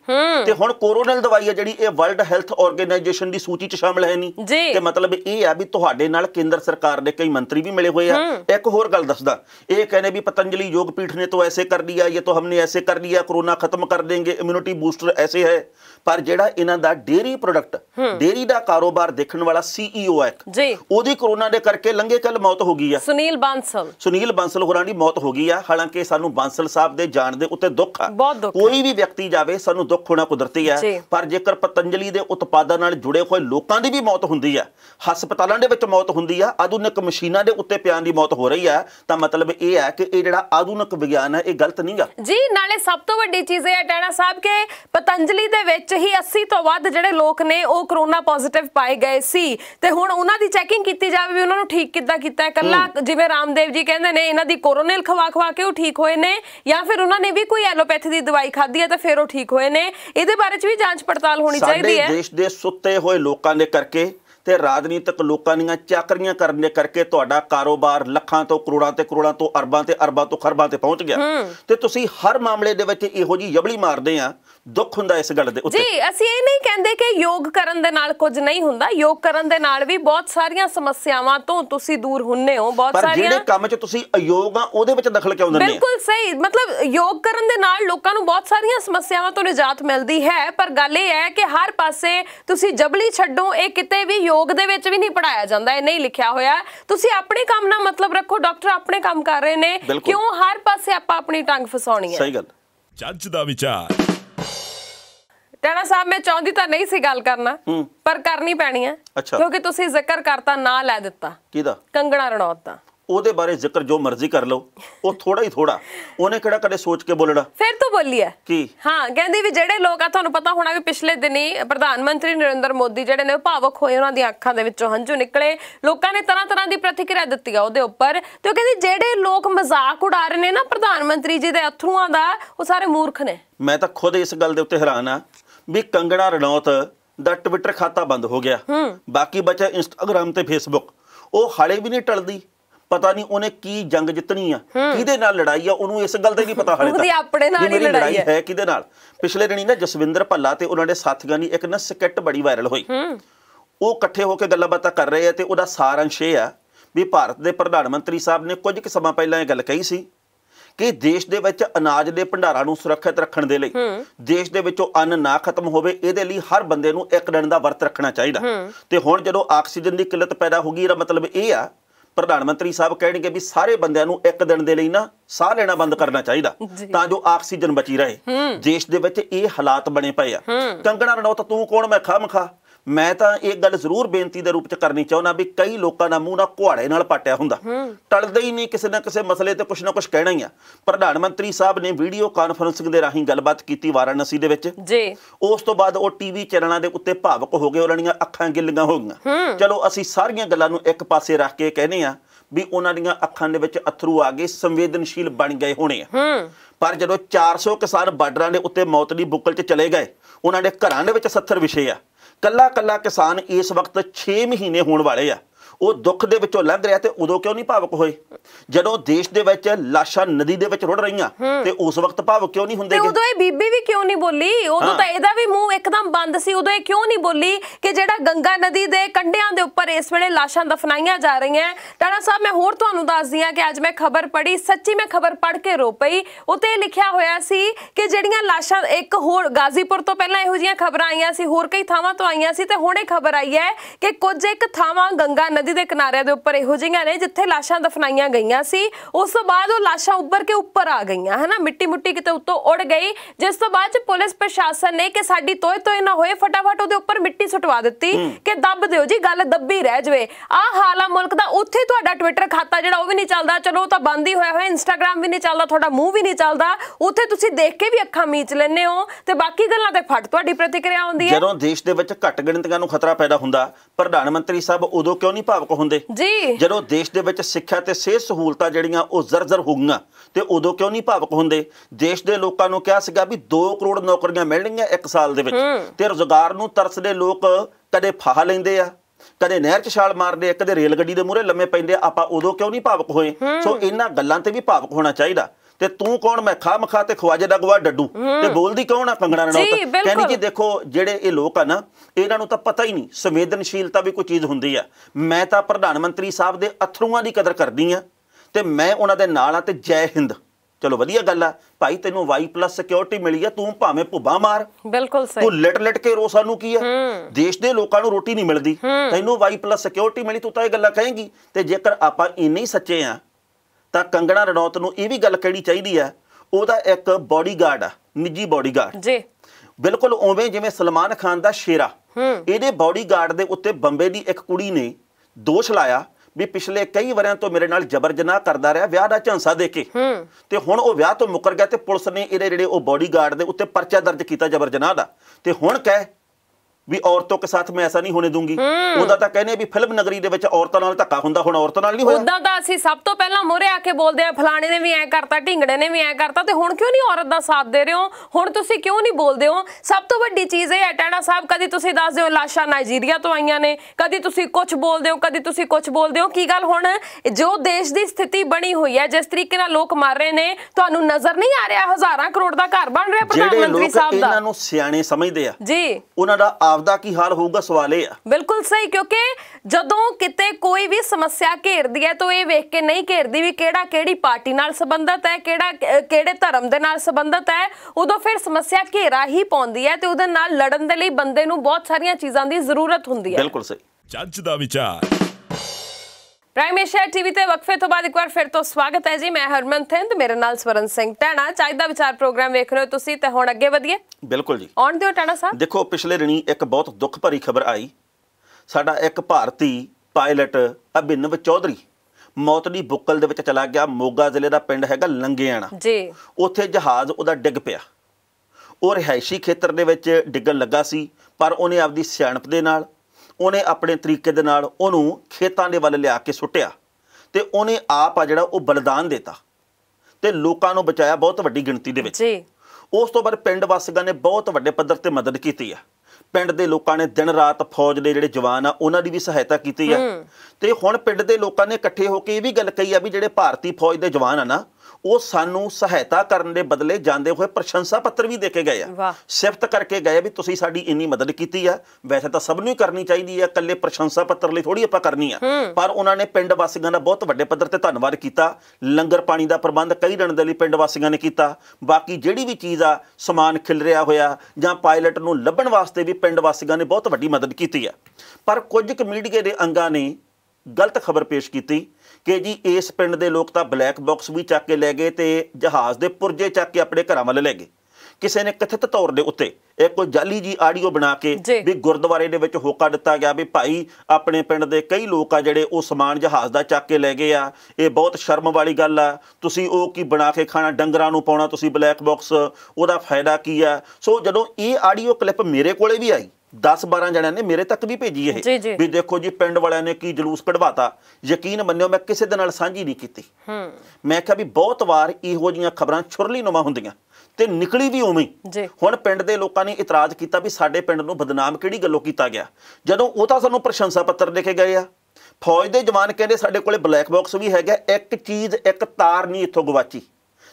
ਤੇ ਹੁਣ ਕੋਰੋਨਲ ਦਵਾਈ ਆ ਜਿਹੜੀ ਇਹ ਵਰਲਡ ਹੈਲਥ ਆਰਗੇਨਾਈਜੇਸ਼ਨ ਦੀ ਸੂਚੀ 'ਚ ਸ਼ਾਮਲ ਹੈ ਨਹੀਂ ਤੇ ਮਤਲਬ ਇਹ ਆ ਵੀ ਤੁਹਾਡੇ ਨਾਲ ਕੇਂਦਰ ਸਰਕਾਰ ਦੇ ਕਈ ਮੰਤਰੀ ਵੀ ਮਿਲੇ ਹੋਏ ਆ ਇੱਕ ਹੋਰ ਗੱਲ ਦੱਸਦਾ ਇਹ ਕਹਿੰਦੇ ਵੀ ਪਤੰਜਲੀ ਯੋਗ ਪੀਠ ਨੇ ਤੋਂ ਐਸੇ ਕਰ ਲਿਆ ਇਹ ਤੋਂ ਹਮਨੇ ਐਸੇ ਕਰ ਲਿਆ ਕੋਰੋਨਾ ਖਤਮ ਕਰ ਦੇਂਗੇ ਇਮਿਊਨਿਟੀ ਬੂਸਟਰ ਐਸੇ ਹੈ ਪਰ ਜਿਹੜਾ ਇਹਨਾਂ ਦਾ ਡੇਰੀ ਪ੍ਰੋਡਕਟ ਡੇਰੀ ਦਾ ਕਾਰੋਬਾਰ ਦੇਖਣ ਵਾਲਾ ਸੀਈਓ e ਹੈ ਉਹਦੀ ਕਰੋਨਾ ਦੇ ਕਰਕੇ ਲੰਗੇ ਕੱਲ ਮੌਤ ਹੋ ਗਈ ਆ
ਸੁਨੀਲ ਬਾਂਸਲ
ਸੁਨੀਲ ਬਾਂਸਲ ਹੋਰਾਂ ਦੀ ਮੌਤ ਹੋ ਗਈ ਆ ਹਾਲਾਂਕਿ ਸਾਨੂੰ ਬਾਂਸਲ ਸਾਹਿਬ ਦੇ ਜਾਣ ਦੇ ਉੱਤੇ ਦੁੱਖ ਆ ਕੋਈ ਵੀ ਵਿਅਕਤੀ ਜਾਵੇ ਸਾਨੂੰ ਦੁੱਖ ਹੋਣਾ ਕੁਦਰਤੀ ਆ ਪਰ ਜੇਕਰ ਪਤੰਜਲੀ ਦੇ ਉਤਪਾਦਾਂ ਨਾਲ ਜੁੜੇ ਹੋਏ ਲੋਕਾਂ ਦੀ ਵੀ ਮੌਤ ਹੁੰਦੀ ਆ ਹਸਪਤਾਲਾਂ ਦੇ ਵਿੱਚ ਮੌਤ ਹੁੰਦੀ ਆ ਆਧੁਨਿਕ ਮਸ਼ੀਨਾਂ ਦੇ ਉੱਤੇ ਪਿਆਨ ਦੀ ਮੌਤ ਹੋ ਰਹੀ ਆ ਤਾਂ ਮਤਲਬ ਇਹ ਆ ਕਿ ਇਹ ਜਿਹੜਾ ਆਧੁਨਿਕ ਵਿਗਿਆਨ ਹੈ ਇਹ ਗਲਤ ਨਹੀਂਗਾ
ਜੀ ਨਾਲੇ ਸਭ ਤੋਂ ਵੱਡੀ ਚੀਜ਼ ਇਹ ਹੈ ਟਾਣਾ ਸਾਹਿਬ ਕਿ ਪਤੰਜਲੀ ਦੇ ਵਿੱਚ ਵਿੱਚ ਹੀ 80 ਤੋਂ ਵੱਧ ਜਿਹੜੇ ਲੋਕ ਨੇ ਉਹ ਕਰੋਨਾ ਪੋਜ਼ਿਟਿਵ ਪਾਏ ਗਏ ਸੀ ਤੇ ਹੁਣ ਉਹਨਾਂ ਦੀ ਚੈਕਿੰਗ ਕੀਤੀ ਜਾਵੇ ਵੀ ਉਹਨਾਂ ਨੂੰ ਠੀਕ ਕਿੱਦਾਂ ਕੀਤਾ ਹੈ ਕੱਲਾ ਜਿਵੇਂ ਰਾਮਦੇਵ ਜੀ ਕਹਿੰਦੇ ਨੇ ਇਹਨਾਂ ਦੀ ਕੋਰੋਨਲ ਖਵਾ ਖਵਾ ਕੇ ਉਹ ਠੀਕ ਹੋਏ ਨੇ ਜਾਂ ਫਿਰ ਉਹਨਾਂ ਨੇ ਵੀ ਕੋਈ ਐਲੋਪੈਥੀ ਦੀ ਦਵਾਈ ਖਾਧੀ ਹੈ ਤਾਂ ਫਿਰ ਉਹ ਠੀਕ ਹੋਏ ਨੇ ਇਹਦੇ ਬਾਰੇ 'ਚ ਵੀ ਜਾਂਚ ਪੜਤਾਲ ਹੋਣੀ ਚਾਹੀਦੀ ਹੈ ਸਾਡੇ
ਦੇਸ਼ ਦੇ ਸੁੱਤੇ ਹੋਏ ਲੋਕਾਂ ਦੇ ਕਰਕੇ ਤੇ ਰਾਜਨੀਤਿਕ ਲੋਕਾਂ ਦੀਆਂ ਚਾਕਰੀਆਂ ਕਰਨ ਦੇ ਕਰਕੇ ਤੁਹਾਡਾ ਕਾਰੋਬਾਰ ਲੱਖਾਂ ਤੋਂ ਕਰੋੜਾਂ ਤੇ ਕਰੋੜਾਂ ਤੋਂ ਅਰਬਾਂ ਤੇ ਅਰਬਾਂ ਤੋਂ ਖਰਬਾਂ ਤੇ ਪਹੁੰਚ ਗਿਆ ਤੇ ਤੁਸੀਂ ਹਰ ਮਾਮਲੇ ਦੇ ਵਿੱਚ ਇਹੋ ਜੀ ਜਬਲੀ ਮਾਰਦੇ ਆ ਦੁੱਖ ਹੁੰਦਾ ਇਸ ਗੱਲ ਦੇ ਉੱਤੇ ਜੀ ਅਸੀਂ
ਇਹ ਨਹੀਂ ਕਹਿੰਦੇ ਕਿ ਯੋਗ ਕਰਨ ਦੇ ਨਾਲ ਕੁਝ ਨਹੀਂ ਹੁੰਦਾ ਯੋਗ ਕਰਨ ਦੇ ਨਾਲ ਵੀ ਬਹੁਤ ਸਾਰੀਆਂ ਸਮੱਸਿਆਵਾਂ ਤੋਂ ਤੁਸੀਂ ਦੂਰ ਹੁੰਨੇ ਹੋ ਬਹੁਤ ਸਾਰੀਆਂ ਪਰ ਜਿਹੜੇ
ਕੰਮ 'ਚ ਤੁਸੀਂ ਅਯੋਗ ਆ ਉਹਦੇ ਵਿੱਚ ਦਖਲ ਕਿਉਂ ਦਿੰਦੇ ਬਿਲਕੁਲ
ਸਹੀ ਮਤਲਬ ਯੋਗ ਕਰਨ ਦੇ ਨਾਲ ਲੋਕਾਂ ਨੂੰ ਬਹੁਤ ਸਾਰੀਆਂ ਸਮੱਸਿਆਵਾਂ ਤੋਂ ਨਿਜਾਤ ਮਿਲਦੀ ਹੈ ਪਰ ਗੱਲ ਇਹ ਹੈ ਕਿ ਹਰ ਪਾਸੇ ਤੁਸੀਂ ਜਬਲੀ ਛੱਡੋ ਇਹ ਕਿਤੇ ਵੀ ਯੋਗ ਦੇ ਵਿੱਚ ਵੀ ਨਹੀਂ ਪੜਾਇਆ ਜਾਂਦਾ ਇਹ ਨਹੀਂ ਲਿਖਿਆ ਹੋਇਆ ਤੁਸੀਂ ਆਪਣੇ ਕੰਮ ਨਾਲ ਮਤਲਬ ਰੱਖੋ ਡਾਕਟਰ ਆਪਣੇ ਕੰਮ ਕਰ ਰਹੇ ਨੇ ਕਿਉਂ ਹਰ ਪਾਸੇ ਆਪਾਂ ਆਪਣੀ ਟੰਗ ਫਸਾਉਣੀ ਹੈ ਸਹੀ
ਗੱਲ ਜੱਜ ਦਾ ਵਿਚਾਰ
ਟਾਣਾ ਸਾਹਿਬ ਮੈਂ ਚਾਹੁੰਦੀ ਤਾਂ ਨਹੀਂ ਸੀ ਗੱਲ ਕਰਨਾ ਪਰ ਕਰਨੀ ਪੈਣੀ ਹੈ ਕਿਉਂਕਿ ਤੁਸੀਂ ਜ਼ਿਕਰ ਕਰਤਾ ਨਾ ਲੈ ਦਿੱਤਾ ਕਿਹਦਾ ਕੰਗਣਾ ਰਣੌਤ ਦਾ
ਉਹਦੇ ਬਾਰੇ ਜ਼ਿਕਰ ਜੋ ਮਰਜ਼ੀ ਕਰ ਲਓ ਉਹ ਥੋੜਾ ਹੀ ਥੋੜਾ ਉਹਨੇ ਕਿਹੜਾ ਕਦੇ ਸੋਚ ਕੇ ਬੋਲਣਾ
ਫਿਰ ਤੋਂ ਬੋਲੀ ਹੈ ਕੀ ਹਾਂ ਕਹਿੰਦੀ ਵੀ ਜਿਹੜੇ ਲੋਕ ਆ ਤੁਹਾਨੂੰ ਪਤਾ ਹੋਣਾ ਵੀ ਪਿਛਲੇ ਦਿਨੀ ਪ੍ਰਧਾਨ ਮੰਤਰੀ ਨਰਿੰਦਰ ਮੋਦੀ ਜਿਹੜੇ ਨੇ ਭਾਵਕ ਹੋਏ ਉਹਨਾਂ ਦੀਆਂ ਅੱਖਾਂ ਦੇ ਵਿੱਚੋਂ ਹੰਝੂ ਨਿਕਲੇ ਲੋਕਾਂ ਨੇ ਤਰ੍ਹਾਂ ਤਰ੍ਹਾਂ ਦੀ ਪ੍ਰਤੀਕਿਰਿਆ ਦਿੱਤੀ ਆ ਉਹਦੇ ਉੱਪਰ ਤੇ ਉਹ ਕਹਿੰਦੀ ਜਿਹੜੇ ਲੋਕ ਮਜ਼ਾਕ ਉਡਾ ਰਹੇ ਨੇ ਨਾ ਪ੍ਰਧਾਨ ਮੰਤਰੀ ਜੀ ਦੇ ਅਥਰੂਆਂ ਦਾ ਉਹ ਸਾਰੇ ਮੂਰਖ ਨੇ
ਮੈਂ ਤਾਂ ਖੁਦ ਇਸ ਗੱਲ ਦੇ ਉੱਤੇ ਹੈਰਾਨ ਆ ਵੀ ਕੰਗਣਾ ਰਣੌਤ ਦਾ ਟਵਿੱਟਰ ਖਾਤਾ ਬੰਦ ਹੋ ਗਿਆ ਬਾਕੀ ਬਚਾ ਇੰਸਟਾਗ੍ਰam ਤੇ ਫੇਸਬੁੱਕ ਉਹ ਹਾਲੇ ਵੀ ਨਹੀਂ ਟਲਦੀ ਪਤਾ ਨਹੀਂ ਉਹਨੇ ਕੀ ਜੰਗ ਜਿੱਤਣੀ ਆ ਕਿਹਦੇ ਨਾਲ ਲੜਾਈ ਆ ਉਹਨੂੰ ਇਸ ਗੱਲ ਦਾ ਨਹੀਂ ਪਤਾ ਹਾਲੇ ਤੱਕ ਉਹਦੀ ਆਪਣੇ ਨਾਲ ਹੀ ਲੜਾਈ ਹੈ ਕਿਹਦੇ ਨਾਲ ਪਿਛਲੇ ਦਿਨੀ ਨਾ ਜਸਵਿੰਦਰ ਭੱਲਾ ਤੇ ਉਹਨਾਂ ਦੇ ਸਾਥੀਆਂ ਦੀ ਇੱਕ ਨਾ ਸਕਿੱਟ ਬੜੀ ਵਾਇਰਲ ਹੋਈ ਉਹ ਇਕੱਠੇ ਹੋ ਕੇ ਗੱਲਾਂ ਬਾਤਾਂ ਕਰ ਰਹੇ ਆ ਤੇ ਉਹਦਾ ਸਾਰ ਅੰਸ਼ ਇਹ ਆ ਵੀ ਭਾਰਤ ਦੇ ਪ੍ਰਧਾਨ ਮੰਤਰੀ ਸਾਹਿਬ ਨੇ ਕੁਝ ਕੁ ਸਮਾਂ ਪਹਿਲਾਂ ਇਹ ਗੱਲ ਕਹੀ ਸੀ ਕਿ ਦੇਸ਼ ਦੇ ਵਿੱਚ ਅਨਾਜ ਦੇ ਭੰਡਾਰਾਂ ਨੂੰ ਸੁਰੱਖਿਅਤ ਰੱਖਣ ਦੇ ਲਈ ਦੇਸ਼ ਦੇ ਵਿੱਚੋਂ ਅੰਨ ਨਾ ਖਤਮ ਹੋਵੇ ਇਹਦੇ ਲਈ ਹਰ ਬੰਦੇ ਨੂੰ ਇੱਕ ਦਿਨ ਦਾ ਵਰਤ ਰੱਖਣਾ ਚਾਹੀਦਾ ਤੇ ਹੁਣ ਜਦੋਂ ਆਕਸੀਜਨ ਦੀ ਕਿੱਲਤ ਪੈਦਾ ਹੋ ਗਈ ਇਹਦਾ ਮਤਲਬ ਇਹ ਆ ਪ੍ਰਧਾਨ ਮੰਤਰੀ ਸਾਹਿਬ ਕਹਿਣਗੇ ਵੀ ਸਾਰੇ ਬੰਦਿਆਂ ਨੂੰ ਇੱਕ ਦਿਨ ਦੇ ਲਈ ਨਾ ਸਾਹ ਲੈਣਾ ਬੰਦ ਕਰਨਾ ਚਾਹੀਦਾ ਤਾਂ ਜੋ ਆਕਸੀਜਨ ਬਚੀ ਰਹੇ ਦੇਸ਼ ਦੇ ਵਿੱਚ ਇਹ ਹਾਲਾਤ ਬਣੇ ਪਏ ਆ ਕੰਗਣਾ ਰਣੌਤ ਤੂੰ ਕੌਣ ਮੈਂ ਖਾਮ ਮੈਂ ਤਾਂ ਇਹ ਗੱਲ ਜ਼ਰੂਰ ਬੇਨਤੀ ਦੇ ਰੂਪ ਚ ਕਰਨੀ ਚਾਹੁੰਦਾ ਵੀ ਕਈ ਲੋਕਾਂ ਦਾ ਮੂੰਹ ਨਾ ਕੁਹਾੜੇ ਨਾਲ ਪਾਟਿਆ ਹੁੰਦਾ ਟਲਦਾ ਹੀ ਨਹੀਂ ਕਿਸੇ ਨਾ ਕਿਸੇ ਮਸਲੇ ਤੇ ਕੁਛ ਨਾ ਕੁਛ ਕਹਿਣਾ ਹੀ ਆ ਪ੍ਰਧਾਨ ਮੰਤਰੀ ਸਾਹਿਬ ਨੇ ਵੀਡੀਓ ਕਾਨਫਰੰਸਿੰਗ ਦੇ ਰਾਹੀਂ ਗੱਲਬਾਤ ਕੀਤੀ ਵਾਰਾਣਸੀ ਦੇ ਵਿੱਚ ਜੀ ਉਸ ਤੋਂ ਬਾਅਦ ਉਹ ਟੀਵੀ ਚੈਨਲਾਂ ਦੇ ਉੱਤੇ ਭਾਵਕ ਹੋ ਗਏ ਉਹਨਾਂ ਦੀਆਂ ਅੱਖਾਂ ਗਿੱਲੀਆਂ ਹੋ ਗਈਆਂ ਚਲੋ ਅਸੀਂ ਸਾਰੀਆਂ ਗੱਲਾਂ ਨੂੰ ਇੱਕ ਪਾਸੇ ਰੱਖ ਕੇ ਕਹਿੰਦੇ ਆ ਵੀ ਉਹਨਾਂ ਦੀਆਂ ਅੱਖਾਂ ਦੇ ਵਿੱਚ ਅਥਰੂ ਆ ਗਏ ਸੰਵੇਦਨਸ਼ੀਲ ਬਣ ਗਏ ਹੋਣੇ ਆ ਪਰ ਜਦੋਂ 400 ਕਿਸਾਨ ਬਾਰਡਰਾਂ ਦੇ ਉੱਤੇ ਮੌਤ ਦੀ ਬੁੱਕਲ 'ਚ ਚਲੇ ਗਏ ਉਹਨਾਂ ਦੇ ਘਰਾਂ ਦੇ ਵਿੱਚ 70 ਵਿਸ਼ੇ ਆ ਕੱਲਾ ਕੱਲਾ ਕਿਸਾਨ ਇਸ ਵਕਤ 6 ਮਹੀਨੇ ਹੋਣ ਵਾਲੇ ਆ ਉਹ ਦੁੱਖ ਦੇ ਵਿੱਚੋਂ ਲੰਘ ਰਿਹਾ ਤੇ ਉਦੋਂ ਕਿਉਂ ਨਹੀਂ ਭਾਵਕ ਹੋਏ ਜਦੋਂ ਦੇਸ਼ ਦੇ ਵਿੱਚ ਲਾਸ਼ਾਂ ਨਦੀ ਦੇ ਵਿੱਚ ਰੁੜ ਰਹੀਆਂ ਤੇ ਉਸ ਵਕਤ ਭਾਵਕ ਕਿਉਂ ਨਹੀਂ ਹੁੰਦੇ ਤੇ ਉਦੋਂ
ਇਹ ਬੀਬੀ ਵੀ ਕਿਉਂ ਨਹੀਂ ਬੋਲੀ ਉਦੋਂ ਤਾਂ ਇਹਦਾ ਵੀ ਮੂੰਹ ਇੱਕਦਮ ਬੰਦ ਸੀ ਉਦੋਂ ਇਹ ਕਿਉਂ ਨਹੀਂ ਬੋਲੀ ਕਿ ਜਿਹੜਾ ਗੰਗਾ ਨਦੀ ਦੇ ਕੰਢਿਆਂ ਦੇ ਉੱਪਰ ਇਸ ਵੇਲੇ ਲਾਸ਼ਾਂ ਦਫਨਾਈਆਂ ਜਾ ਰਹੀਆਂ ਟਾਣਾ ਸਾਹਿਬ ਮੈਂ ਹੋਰ ਤੁਹਾਨੂੰ ਦੱਸਦੀ ਆ ਕਿ ਅੱਜ ਮੈਂ ਖਬਰ ਪੜ੍ਹੀ ਸੱਚੀ ਮੈਂ ਖਬਰ ਪੜ੍ਹ ਕੇ ਰੋ ਪਈ ਉਤੇ ਲਿਖਿਆ ਹੋਇਆ ਸੀ ਕਿ ਜਿਹੜੀਆਂ ਲਾਸ਼ਾਂ ਇੱਕ ਹੋਰ ਗਾਜ਼ੀਪੁਰ ਤੋਂ ਪਹਿਲਾਂ ਇਹੋ ਜੀਆਂ ਖਬਰਾਂ ਆਈਆਂ ਸੀ ਹੋਰ ਕਈ ਥਾਵਾਂ ਤੋਂ ਆਈਆਂ ਸੀ ਤੇ ਹੁਣ ਇਹ ਖਬਰ ਆਈ ਹੈ ਕਿ ਕੁਝ ਇੱਕ ਥਾਵਾਂ ਗੰਗਾ ਨਦੀ ਨਦੀ ਦੇ ਕਿਨਾਰਿਆਂ ਦੇ ਉੱਪਰ ਇਹੋ ਜਿਹੀਆਂ ਨੇ ਜਿੱਥੇ ਲਾਸ਼ਾਂ ਦਫਨਾਈਆਂ ਗਈਆਂ ਸੀ ਉਸ ਤੋਂ ਬਾਅਦ ਉਹ ਲਾਸ਼ਾਂ ਉੱਪਰ ਕੇ ਉੱਪਰ ਆ ਗਈਆਂ ਹਨਾ ਮਿੱਟੀ ਮੁੱਟੀ ਕਿਤੇ ਉੱਤੋਂ ਉੱਡ ਗਈ ਜਿਸ ਤੋਂ ਬਾਅਦ ਪੁਲਿਸ ਪ੍ਰਸ਼ਾਸਨ ਨੇ ਕਿ ਸਾਡੀ ਤੋਏ ਤੋਏ ਨਾ ਹੋਏ ਫਟਾਫਟ ਉਹਦੇ ਉੱਪਰ ਮਿੱਟੀ ਸੁਟਵਾ ਦਿੱਤੀ ਕਿ ਦੱਬ ਦਿਓ ਜੀ ਗੱਲ ਦੱਬੀ ਰਹਿ ਜਵੇ ਆ ਹਾਲਾ ਮੁਲਕ ਦਾ ਉੱਥੇ ਤੁਹਾਡਾ ਟਵਿੱਟਰ ਖਾਤਾ ਜਿਹੜਾ ਉਹ ਵੀ ਨਹੀਂ ਚੱਲਦਾ ਚਲੋ ਉਹ ਤਾਂ ਬੰਦ ਹੀ ਹੋਇਆ ਹੋਇਆ ਇੰਸਟਾਗ੍ਰam ਵੀ ਨਹੀਂ ਚੱਲਦਾ ਤੁਹਾਡਾ ਮੂੰਹ ਵੀ ਨਹੀਂ ਚੱਲਦਾ ਉੱਥੇ ਤੁਸੀਂ ਦੇਖ ਕੇ ਵੀ ਅੱਖਾਂ ਮੀਚ ਲੈਨੇ ਹੋ ਤੇ ਬਾਕੀ ਗੱਲਾਂ ਤੇ ਫਟ ਤੁਹਾਡੀ ਪ੍ਰਤੀਕਿਰਿਆ ਆਉਂਦੀ ਹੈ ਜਦੋਂ
ਦੇਸ਼ ਦੇ ਵਿੱਚ ਘਟ ਗਿਣਤੀਆਂ ਨੂੰ ਖਤਰਾ ਪੈਦਾ ਹੁੰਦਾ ਪ੍ਰਧਾਨ ਮੰਤਰੀ ਸਾਹਿਬ ਉਦੋਂ ਕਿਉਂ ਨਹੀਂ ਭਾਵ ਭਾਵਕ ਹੁੰਦੇ ਜੀ ਜਦੋਂ ਦੇਸ਼ ਦੇ ਵਿੱਚ ਸਿੱਖਿਆ ਤੇ ਸਿਹਤ ਸਹੂਲਤਾਂ ਜਿਹੜੀਆਂ ਉਹ ਜ਼ਰ-ਜ਼ਰ ਹੋਗੀਆਂ ਤੇ ਉਦੋਂ ਕਿਉਂ ਨਹੀਂ ਭਾਵਕ ਹੁੰਦੇ ਦੇਸ਼ ਦੇ ਲੋਕਾਂ ਨੂੰ ਕਿਹਾ ਸੀਗਾ ਵੀ 2 ਕਰੋੜ ਨੌਕਰੀਆਂ ਮਿਲਣਗੀਆਂ ਇੱਕ ਸਾਲ ਦੇ ਵਿੱਚ ਤੇ ਰੋਜ਼ਗਾਰ ਨੂੰ ਤਰਸਦੇ ਲੋਕ ਕਦੇ ਫਾਹ ਲੈਂਦੇ ਆ ਕਦੇ ਨਹਿਰ 'ਚ ਛਾਲ ਮਾਰਦੇ ਆ ਕਦੇ ਰੇਲ ਗੱਡੀ ਦੇ ਮੂਹਰੇ ਲੰਮੇ ਪੈਂਦੇ ਆ ਆਪਾਂ ਉਦੋਂ ਕਿਉਂ ਨਹੀਂ ਭਾਵਕ ਹੋਏ ਸੋ ਇਹਨਾਂ ਗੱਲਾਂ ਤੇ ਵੀ ਭਾਵਕ ਹੋਣਾ ਚਾਹੀਦਾ ਤੇ ਤੂੰ ਕੌਣ ਮੈਂ ਖਾ ਮਖਾ ਤੇ ਖਵਾਜੇ ਦਾ ਗਵਾ ਡੱਡੂ ਤੇ ਬੋਲਦੀ ਕੌਣ ਆ ਕੰਗਣਾ ਰਣੌਤ ਕਹਿੰਦੀ ਕਿ ਦੇਖੋ ਜਿਹੜੇ ਇਹ ਲੋਕ ਆ ਨਾ ਇਹਨਾਂ ਨੂੰ ਤਾਂ ਪਤਾ ਹੀ ਨਹੀਂ ਸੰਵੇਦਨਸ਼ੀਲਤਾ ਵੀ ਕੋਈ ਚੀਜ਼ ਹੁੰਦੀ ਆ ਮੈਂ ਤਾਂ ਪ੍ਰਧਾਨ ਮੰਤਰੀ ਸਾਹਿਬ ਦੇ ਅਥਰੂਆਂ ਦੀ ਕਦਰ ਕਰਦੀ ਆ ਤੇ ਮੈਂ ਉਹਨਾਂ ਦੇ ਨਾਲ ਆ ਤੇ ਜੈ ਹਿੰਦ ਚਲੋ ਵਧੀਆ ਗੱਲ ਆ ਭਾਈ ਤੈਨੂੰ ਵਾਈ ਪਲੱਸ ਸਿਕਿਉਰਿਟੀ ਮਿਲੀ ਆ ਤੂੰ ਭਾਵੇਂ ਭੁੱਬਾ ਮਾਰ
ਬਿਲਕੁਲ ਸਹੀ ਤੂੰ ਲਟ
ਲਟ ਕੇ ਰੋ ਸਾਨੂੰ ਕੀ ਆ ਦੇਸ਼ ਦੇ ਲੋਕਾਂ ਨੂੰ ਰੋਟੀ ਨਹੀਂ ਮਿਲਦੀ ਤੈਨੂੰ ਵਾਈ ਪਲੱਸ ਸਿਕਿਉਰਿਟੀ ਮਿਲੀ ਤੂੰ ਤਾਂ ਇਹ ਗੱਲਾਂ ਕਹੇਂਗੀ ਤੇ ਜੇਕਰ ਆਪਾਂ ਇੰਨੇ ਹੀ ਸੱਚੇ ਆ ਤਾਂ ਕੰਗਣਾ ਰਣੌਤ ਨੂੰ ਇਹ ਵੀ ਗੱਲ ਕਹਿਣੀ ਚਾਹੀਦੀ ਹੈ ਉਹਦਾ ਇੱਕ ਬਾਡੀਗਾਰਡ ਆ ਨਿੱਜੀ ਬਾਡੀਗਾਰਡ ਜੀ ਬਿਲਕੁਲ ਉਵੇਂ ਜਿਵੇਂ ਸਲਮਾਨ ਖਾਨ ਦਾ ਸ਼ੇਰਾ ਇਹਦੇ ਬਾਡੀਗਾਰਡ ਦੇ ਉੱਤੇ ਬੰਬੇ ਦੀ ਇੱਕ ਕੁੜੀ ਨੇ ਦੋਸ਼ ਲਾਇਆ ਵੀ ਪਿਛਲੇ ਕਈ ਵਰਿਆਂ ਤੋਂ ਮੇਰੇ ਨਾਲ ਜਬਰ ਜਨਾਹ ਕਰਦਾ ਰਿਹਾ ਵਿਆਹ ਦਾ ਝਾਂਸਾ ਦੇ ਕੇ ਤੇ ਹੁਣ ਉਹ ਵਿਆਹ ਤੋਂ ਮੁਕਰ ਗਿਆ ਤੇ ਪੁਲਿਸ ਨੇ ਇਹਦੇ ਜਿਹੜੇ ਉਹ ਬਾਡੀਗਾਰਡ ਦੇ ਉੱਤੇ ਪਰਚਾ ਦਰਜ ਕੀਤਾ ਜਬਰ ਜਨਾਹ ਦਾ ਤੇ ਹੁਣ ਕਹੇ ਵੀ ਔਰਤੋਂ ਕੇ ਸਾਥ ਮੈਂ ਐਸਾ ਨਹੀਂ ਹੋਣੇ ਦੂੰਗੀ ਉਹਦਾ ਤਾਂ ਕਹਿੰਦੇ ਵੀ ਫਿਲਮ ਨਗਰੀ ਦੇ ਵਿੱਚ ਔਰਤਾਂ ਨਾਲ ਧੱਕਾ ਹੁੰਦਾ ਹੁਣ ਔਰਤਾਂ ਨਾਲ ਨਹੀਂ ਹੋਇਆ ਉਦਾਂ
ਤਾਂ ਅਸੀਂ ਸਭ ਤੋਂ ਪਹਿਲਾਂ ਮੋਰੇ ਆ ਕੇ ਬੋਲਦੇ ਆ ਫਲਾਣੇ ਨੇ ਵੀ ਐ ਕਰਤਾ ਢਿੰਗੜੇ ਨੇ ਵੀ ਐ ਕਰਤਾ ਤੇ ਹੁਣ ਕਿਉਂ ਨਹੀਂ ਔਰਤ ਦਾ ਸਾਥ ਦੇ ਰਹੇ ਹੋ ਹੁਣ ਤੁਸੀਂ ਕਿਉਂ ਨਹੀਂ ਬੋਲਦੇ ਹੋ ਸਭ ਤੋਂ ਵੱਡੀ ਚੀਜ਼ ਇਹ ਹੈ ਟਾਣਾ ਸਾਹਿਬ ਕਦੀ ਤੁਸੀਂ ਦੱਸ ਦਿਓ ਲਾਸ਼ਾ ਨਾਈਜੀਰੀਆ ਤੋਂ ਆਈਆਂ ਨੇ ਕਦੀ ਤੁਸੀਂ ਕੁਝ ਬੋਲਦੇ ਹੋ ਕਦੀ ਤੁਸੀਂ ਕੁਝ ਬੋਲਦੇ ਹੋ ਕੀ ਗੱਲ ਹੁਣ ਜੋ ਦੇਸ਼ ਦੀ ਸਥਿਤੀ ਬਣੀ ਹੋਈ ਹੈ ਜਿਸ ਤਰੀਕੇ ਨਾਲ ਲੋਕ ਮਰ ਰਹੇ ਨੇ ਤੁਹਾਨੂੰ ਨਜ਼ਰ ਨਹੀਂ ਆ ਰਿਹਾ ਹਜ਼ਾਰਾਂ ਕਰੋੜ ਦਾ ਘਰ ਬਣ ਰਿਹਾ ਪ੍ਰਧਾਨ ਮੰਤਰੀ ਸਾਹਿਬ ਦਾ ਜਿਹੜੇ ਲੋਕ ਇਹਨਾਂ
ਨੂੰ ਸਿਆਣੇ ਸਮਝਦੇ ਆ ਜੀ ਉਹਨਾਂ ਦਾ ਆਪਦਾ ਦਾ ਕੀ ਹਾਲ ਹੋਊਗਾ ਸਵਾਲ ਇਹ ਆ
ਬਿਲਕੁਲ ਸਹੀ ਕਿਉਂਕਿ ਜਦੋਂ ਕਿਤੇ ਕੋਈ ਵੀ ਸਮੱਸਿਆ ਘੇਰਦੀ ਹੈ ਤਾਂ ਇਹ ਵੇਖ ਕੇ ਨਹੀਂ ਘੇਰਦੀ ਵੀ ਕਿਹੜਾ ਕਿਹੜੀ ਪਾਰਟੀ ਨਾਲ ਸੰਬੰਧਤ ਹੈ ਕਿਹੜਾ ਕਿਹੜੇ ਧਰਮ ਦੇ ਨਾਲ ਸੰਬੰਧਤ ਹੈ ਉਦੋਂ ਫਿਰ ਸਮੱਸਿਆ ਘੇਰਾ ਹੀ ਪਾਉਂਦੀ ਹੈ ਤੇ ਉਹਦੇ ਨਾਲ ਲੜਨ ਦੇ ਲਈ ਬੰਦੇ ਨੂੰ ਬਹੁਤ ਸਾਰੀਆਂ ਚੀਜ਼ਾਂ ਦੀ ਜ਼ਰੂਰਤ ਹੁੰਦੀ ਹੈ ਬਿਲਕੁਲ
ਸਹੀ ਜੱਜ ਦਾ ਵਿਚਾਰ
ਪ੍ਰਾਈਮ ਏਸ਼ੀਆ ਟੀਵੀ ਤੇ ਵਕਫੇ ਤੋਂ ਬਾਅਦ ਇੱਕ ਵਾਰ ਫਿਰ ਤੋਂ ਸਵਾਗਤ ਹੈ ਜੀ ਮੈਂ ਹਰਮਨ ਥਿੰਦ ਮੇਰੇ ਨਾਲ ਸਵਰਨ ਸਿੰਘ ਟਾਣਾ ਚਾਹੀਦਾ ਵਿਚਾਰ ਪ੍ਰੋਗਰਾਮ ਵੇਖ ਰਹੇ ਹੋ ਤੁਸੀਂ ਤੇ ਹੁਣ ਅੱਗੇ ਵਧੀਏ ਬਿਲਕੁਲ ਜੀ ਆਉਣ ਦਿਓ ਟਾਣਾ ਸਾਹਿਬ
ਦੇਖੋ ਪਿਛਲੇ ਰਣੀ ਇੱਕ ਬਹੁਤ ਦੁੱਖ ਭਰੀ ਖਬਰ ਆਈ ਸਾਡਾ ਇੱਕ ਭਾਰਤੀ ਪਾਇਲਟ ਅਭਿਨਵ ਚੌਧਰੀ ਮੌਤ ਦੀ ਬੁੱਕਲ ਦੇ ਵਿੱਚ ਚਲਾ ਗਿਆ ਮੋਗਾ ਜ਼ਿਲ੍ਹੇ ਦਾ ਪਿੰਡ ਹੈਗਾ ਲੰਗੇਆਣਾ ਜੀ ਉੱਥੇ ਜਹਾਜ਼ ਉਹਦਾ ਡਿੱਗ ਪਿਆ ਉਹ ਰਹਿائشੀ ਖੇਤਰ ਦੇ ਵਿੱਚ ਡਿੱਗਣ ਲੱਗਾ ਸੀ ਪਰ ਉਹਨੇ ਆਪਦੀ ਸਿਆਣਪ ਦੇ ਨਾਲ ਉਹਨੇ ਆਪਣੇ ਤਰੀਕੇ ਦੇ ਨਾਲ ਉਹਨੂੰ ਖੇਤਾਂ ਦੇ ਵੱਲ ਲਿਆ ਕੇ ਸੁੱਟਿਆ ਤੇ ਉਹਨੇ ਆਪ ਆ ਜਿਹੜਾ ਉਹ ਬਲਿਦਾਨ ਦਿੱਤਾ ਤੇ ਲੋਕਾਂ ਨੂੰ ਬਚਾਇਆ ਬਹੁਤ ਵੱਡੀ ਗਿਣਤੀ ਦੇ ਵਿੱਚ ਜੀ ਉਸ ਤੋਂ ਬਾਅਦ ਪਿੰਡ ਵਾਸੀਆਂ ਨੇ ਬਹੁਤ ਵੱਡੇ ਪੱਧਰ ਤੇ ਮਦਦ ਕੀਤੀ ਆ ਪਿੰਡ ਦੇ ਲੋਕਾਂ ਨੇ ਦਿਨ ਰਾਤ ਫੌਜ ਦੇ ਜਿਹੜੇ ਜਵਾਨ ਆ ਉਹਨਾਂ ਦੀ ਵੀ ਸਹਾਇਤਾ ਕੀਤੀ ਆ ਤੇ ਹੁਣ ਪਿੰਡ ਦੇ ਲੋਕਾਂ ਨੇ ਇਕੱਠੇ ਹੋ ਕੇ ਇਹ ਵੀ ਗੱਲ ਕਹੀ ਆ ਵੀ ਜਿਹੜੇ ਭਾਰਤੀ ਫੌਜ ਦੇ ਜਵਾਨ ਆ ਨਾ ਉਹ ਸਾਨੂੰ ਸਹਾਇਤਾ ਕਰਨ ਦੇ ਬਦਲੇ ਜਾਂਦੇ ਹੋਏ ਪ੍ਰਸ਼ੰਸਾ ਪੱਤਰ ਵੀ ਦੇ ਕੇ ਗਏ ਆ ਸਿਫਤ ਕਰਕੇ ਗਏ ਵੀ ਤੁਸੀਂ ਸਾਡੀ ਇੰਨੀ ਮਦਦ ਕੀਤੀ ਆ ਵੈਸੇ ਤਾਂ ਸਭ ਨੂੰ ਹੀ ਕਰਨੀ ਚਾਹੀਦੀ ਆ ਇਕੱਲੇ ਪ੍ਰਸ਼ੰਸਾ ਪੱਤਰ ਲਈ ਥੋੜੀ ਆਪਾਂ ਕਰਨੀ ਆ ਪਰ ਉਹਨਾਂ ਨੇ ਪਿੰਡ ਵਾਸੀਆਂ ਦਾ ਬਹੁਤ ਵੱਡੇ ਪੱਧਰ ਤੇ ਧੰਨਵਾਦ ਕੀਤਾ ਲੰਗਰ ਪਾਣੀ ਦਾ ਪ੍ਰਬੰਧ ਕਈ ਦਿਨ ਦੇ ਲਈ ਪਿੰਡ ਵਾਸੀਆਂ ਨੇ ਕੀਤਾ ਬਾਕੀ ਜਿਹੜੀ ਵੀ ਚੀਜ਼ ਆ ਸਮਾਨ ਖਿਲ ਰਿਹਾ ਹੋਇਆ ਜਾਂ ਪਾਇਲਟ ਨੂੰ ਲੱਭਣ ਵਾਸਤੇ ਵੀ ਪਿੰਡ ਵਾਸੀਆਂ ਨੇ ਬਹੁਤ ਵੱਡੀ ਮਦਦ ਕੀਤੀ ਆ ਪਰ ਕੁਝ ਕਮੀਡੀਏ ਦੇ ਅੰਗਾਂ ਨੇ ਗਲਤ ਖਬਰ ਪੇਸ਼ ਕੀਤੀ ਕਿ ਜੀ ਇਸ ਪਿੰਡ ਦੇ ਲੋਕ ਤਾਂ ਬਲੈਕ ਬਾਕਸ ਵੀ ਚੱਕ ਕੇ ਲੈ ਗਏ ਤੇ ਜਹਾਜ਼ ਦੇ ਪੁਰਜੇ ਚੱਕ ਕੇ ਆਪਣੇ ਘਰਾਂ ਵੱਲ ਲੈ ਗਏ ਕਿਸੇ ਨੇ ਕਥਿਤ ਤੌਰ ਦੇ ਉੱਤੇ ਇਹ ਕੋਈ ਜਾਲੀ ਜੀ ਆਡੀਓ ਬਣਾ ਕੇ ਵੀ ਗੁਰਦੁਆਰੇ ਦੇ ਵਿੱਚ ਹੋਕਾ ਦਿੱਤਾ ਗਿਆ ਵੀ ਭਾਈ ਆਪਣੇ ਪਿੰਡ ਦੇ ਕਈ ਲੋਕ ਆ ਜਿਹੜੇ ਉਹ ਸਮਾਨ ਜਹਾਜ਼ ਦਾ ਚੱਕ ਕੇ ਲੈ ਗਏ ਆ ਇਹ ਬਹੁਤ ਸ਼ਰਮ ਵਾਲੀ ਗੱਲ ਆ ਤੁਸੀਂ ਉਹ ਕੀ ਬਣਾ ਕੇ ਖਾਣਾ ਡੰਗਰਾਂ ਨੂੰ ਪਾਉਣਾ ਤੁਸੀਂ ਬਲੈਕ ਬਾਕਸ ਉਹਦਾ ਫਾਇਦਾ ਕੀ ਆ ਸੋ ਜਦੋਂ ਇਹ ਆਡੀਓ ਕਲਿੱਪ ਮੇਰੇ ਕੋਲੇ ਵੀ ਆਈ 10-12 ਜਣਿਆਂ ਨੇ ਮੇਰੇ ਤੱਕ ਵੀ ਭੇਜੀ ਇਹ ਵੀ ਦੇਖੋ ਜੀ ਪਿੰਡ ਵਾਲਿਆਂ ਨੇ ਕੀ ਜਲੂਸ ਕਢਵਾਤਾ ਯਕੀਨ ਮੰਨਿਓ ਮੈਂ ਕਿਸੇ ਦੇ ਨਾਲ ਸਾਂਝੀ ਨਹੀਂ ਕੀਤੀ
ਮੈਂ
ਕਿਹਾ ਵੀ ਬਹੁਤ ਵਾਰ ਇਹੋ ਜੀਆਂ ਖਬਰਾਂ ਛੁਰਲੀ ਨੁਮਾ ਹੁੰਦੀਆਂ ਤੇ ਨਿਕਲੀ ਵੀ ਉਵੇਂ ਹੁਣ ਪਿੰਡ ਦੇ ਲੋਕਾਂ ਨੇ ਇਤਰਾਜ਼ ਕੀਤਾ ਵੀ ਸਾਡੇ ਪਿੰਡ ਨੂੰ ਬਦਨਾਮ ਕਿਹੜੀ ਗੱਲੋਂ ਕੀਤਾ ਗਿਆ ਜਦੋਂ ਉਹ ਤਾਂ ਸਾਨੂੰ ਪ੍ਰਸ਼ੰਸਾ ਪੱਤਰ ਲਿਖੇ ਗਏ ਆ ਫੌਜ ਦੇ ਜਵਾਨ ਕਹਿੰਦੇ ਸਾਡੇ ਕੋਲੇ ਬਲੈਕ ਬਾਕਸ ਵੀ ਹੈਗਾ ਇੱਕ ਚੀਜ਼ ਇੱਕ ਤਾਰ ਨਹੀਂ ਇੱਥੋਂ ਗਵਾਚੀ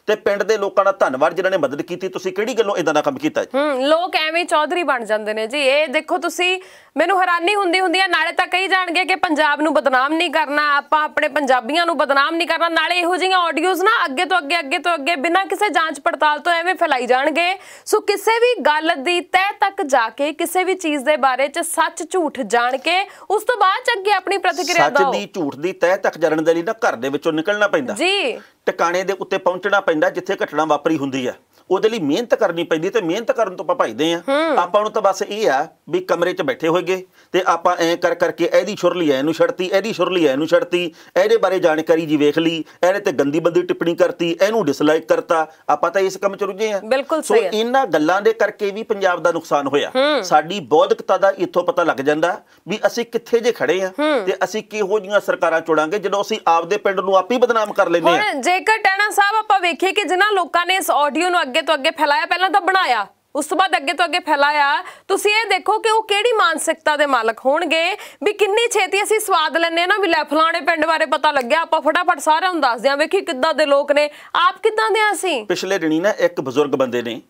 ਤੇ ਪਿੰਡ ਦੇ ਲੋਕਾਂ ਦਾ ਧੰਨਵਾਦ ਜਿਨ੍ਹਾਂ ਨੇ ਮਦਦ ਕੀਤੀ ਤੁਸੀਂ ਕਿਹੜੀ ਗੱਲੋਂ ਇਦਾਂ ਦਾ ਕੰਮ ਕੀਤਾ
ਹੂੰ ਲੋਕ ਐਵੇਂ ਚੌਧਰੀ ਬਣ ਜਾਂਦੇ ਨੇ ਜੀ ਇਹ ਦੇਖੋ ਤੁਸੀਂ ਮੈਨੂੰ ਹੈਰਾਨੀ ਹੁੰਦੀ ਹੁੰਦੀ ਆ ਨਾਲੇ ਤਾਂ ਕਹੀ ਜਾਣਗੇ ਕਿ ਪੰਜਾਬ ਨੂੰ ਬਦਨਾਮ ਨਹੀਂ ਕਰਨਾ ਆਪਾਂ ਆਪਣੇ ਪੰਜਾਬੀਆਂ ਨੂੰ ਬਦਨਾਮ ਨਹੀਂ ਕਰਨਾ ਨਾਲੇ ਇਹੋ ਜਿਹੀਆਂ ਆਡੀਓਜ਼ ਨਾ ਅੱਗੇ ਤੋਂ ਅੱਗੇ ਅੱਗੇ ਤੋਂ ਅੱਗੇ ਬਿਨਾਂ ਕਿਸੇ ਜਾਂਚ ਪੜਤਾਲ ਤੋਂ ਐਵੇਂ ਫੈਲਾਈ ਜਾਣਗੇ ਸੋ ਕਿਸੇ ਵੀ ਗੱਲ ਦੀ ਤਹਿ ਤੱਕ ਜਾ ਕੇ ਕਿਸੇ ਵੀ ਚੀਜ਼ ਦੇ ਬਾਰੇ ਚ ਸੱਚ ਝੂਠ ਜਾਣ ਕੇ ਉਸ ਤੋਂ ਬਾਅਦ ਚ ਅੱਗੇ ਆਪਣੀ ਪ੍ਰਤੀਕਿਰਿਆ ਦਿਓ ਸੱਚ ਦੀ
ਝੂਠ ਦੀ ਤਹਿ ਤੱਕ ਜਾਣ ਦੇ ਲਈ ਨਾ ਘਰ ਦੇ ਵਿੱਚੋਂ ਨਿਕਲਣਾ ਪੈਂਦਾ ਜੀ ਟਿਕਾਣੇ ਦੇ ਉੱਤੇ ਪਹੁੰਚਣਾ ਪੈਂਦਾ ਜਿੱਥੇ ਘਟਣਾ ਵਾਪਰੀ ਹੁੰਦੀ ਹੈ ਉਹਦੇ ਲਈ ਮਿਹਨਤ ਕਰਨੀ ਪੈਂਦੀ ਤੇ ਮਿਹਨਤ ਕਰਨ ਤੋਂ ਆਪਾਂ ਭਜਦੇ ਆ ਆਪਾਂ ਨੂੰ ਤਾਂ ਬਸ ਇਹ ਆ ਵੀ ਕਮਰੇ 'ਚ ਬੈਠੇ ਹੋਏਗੇ ਤੇ ਆਪਾਂ ਐ ਕਰ ਕਰਕੇ ਇਹਦੀ ਛੁਰ ਲਈ ਇਹਨੂੰ ਛੜਤੀ ਇਹਦੀ ਛੁਰ ਲਈ ਇਹਨੂੰ ਛੜਤੀ ਇਹਦੇ ਬਾਰੇ ਜਾਣਕਾਰੀ ਜੀ ਵੇਖ ਲਈ ਇਹਨੇ ਤੇ ਗੰਦੀ ਬੰਦੀ ਟਿੱਪਣੀ ਕਰਤੀ ਇਹਨੂੰ ਡਿਸਲਾਈਕ ਕਰਤਾ ਆਪਾਂ ਤਾਂ ਇਸ ਕੰਮ ਚ ਰੁੱਝੇ ਆ ਬਿਲਕੁਲ ਸਹੀ ਸੋ ਇਹਨਾਂ ਗੱਲਾਂ ਦੇ ਕਰਕੇ ਵੀ ਪੰਜਾਬ ਦਾ ਨੁਕਸਾਨ ਹੋਇਆ ਸਾਡੀ ਬੌਧਿਕਤਾ ਦਾ ਇੱਥੋਂ ਪਤਾ ਲੱਗ ਜਾਂਦਾ ਵੀ ਅਸੀਂ ਕਿੱਥੇ ਜੇ ਖੜੇ ਆ ਤੇ ਅਸੀਂ ਕਿਹੋ ਜੀਆਂ ਸਰਕਾਰਾਂ ਚੁੜਾਂਗੇ ਜਦੋਂ ਅਸੀਂ ਆਪਦੇ ਪਿੰਡ ਨੂੰ ਆਪ ਹੀ ਬਦਨਾਮ ਕਰ ਲੈਨੇ ਆ
ਜੇਕਰ ਟੈਣਾ ਸਾਹਿਬ ਆਪਾਂ ਵੇਖੀਏ ਕਿ ਜਿਨ੍ਹਾਂ ਲੋਕਾਂ ਨੇ ਇਸ ਆਡੀਓ ਨੂੰ ਅੱਗੇ ਤੋਂ ਅੱਗੇ ਫੈਲਾਇਆ ਪਹਿਲਾਂ ਤਾਂ ਬਣਾਇਆ ਉਸ ਤੋਂ ਬਾਅਦ ਅੱਗੇ ਤੋਂ ਅੱਗੇ ਫੈਲਾਇਆ ਤੁਸੀਂ ਇਹ ਦੇਖੋ ਕਿ ਉਹ ਕਿਹੜੀ ਮਾਨਸਿਕਤਾ ਦੇ ਮਾਲਕ ਹੋਣਗੇ ਵੀ ਕਿੰਨੀ ਛੇਤੀ ਅਸੀਂ ਸਵਾਦ ਲੈਨੇ ਨਾ ਵੀ ਲੈ ਫਲਾਣੇ ਪਿੰਡ ਬਾਰੇ ਪਤਾ ਲੱਗਿਆ ਆਪਾਂ ਫਟਾਫਟ ਸਾਰਿਆਂ ਨੂੰ ਦੱਸ ਦਿਆਂ ਵੇਖੀ ਕਿੱਦਾਂ ਦੇ ਲੋਕ ਨੇ ਆਪ ਕਿੱਦਾਂ ਦੇ ਆ ਸੀ
ਪਿਛਲੇ ਦਿਨੀ ਨਾ ਇੱਕ ਬਜ਼ੁਰਗ ਬੰਦੇ ਨੇ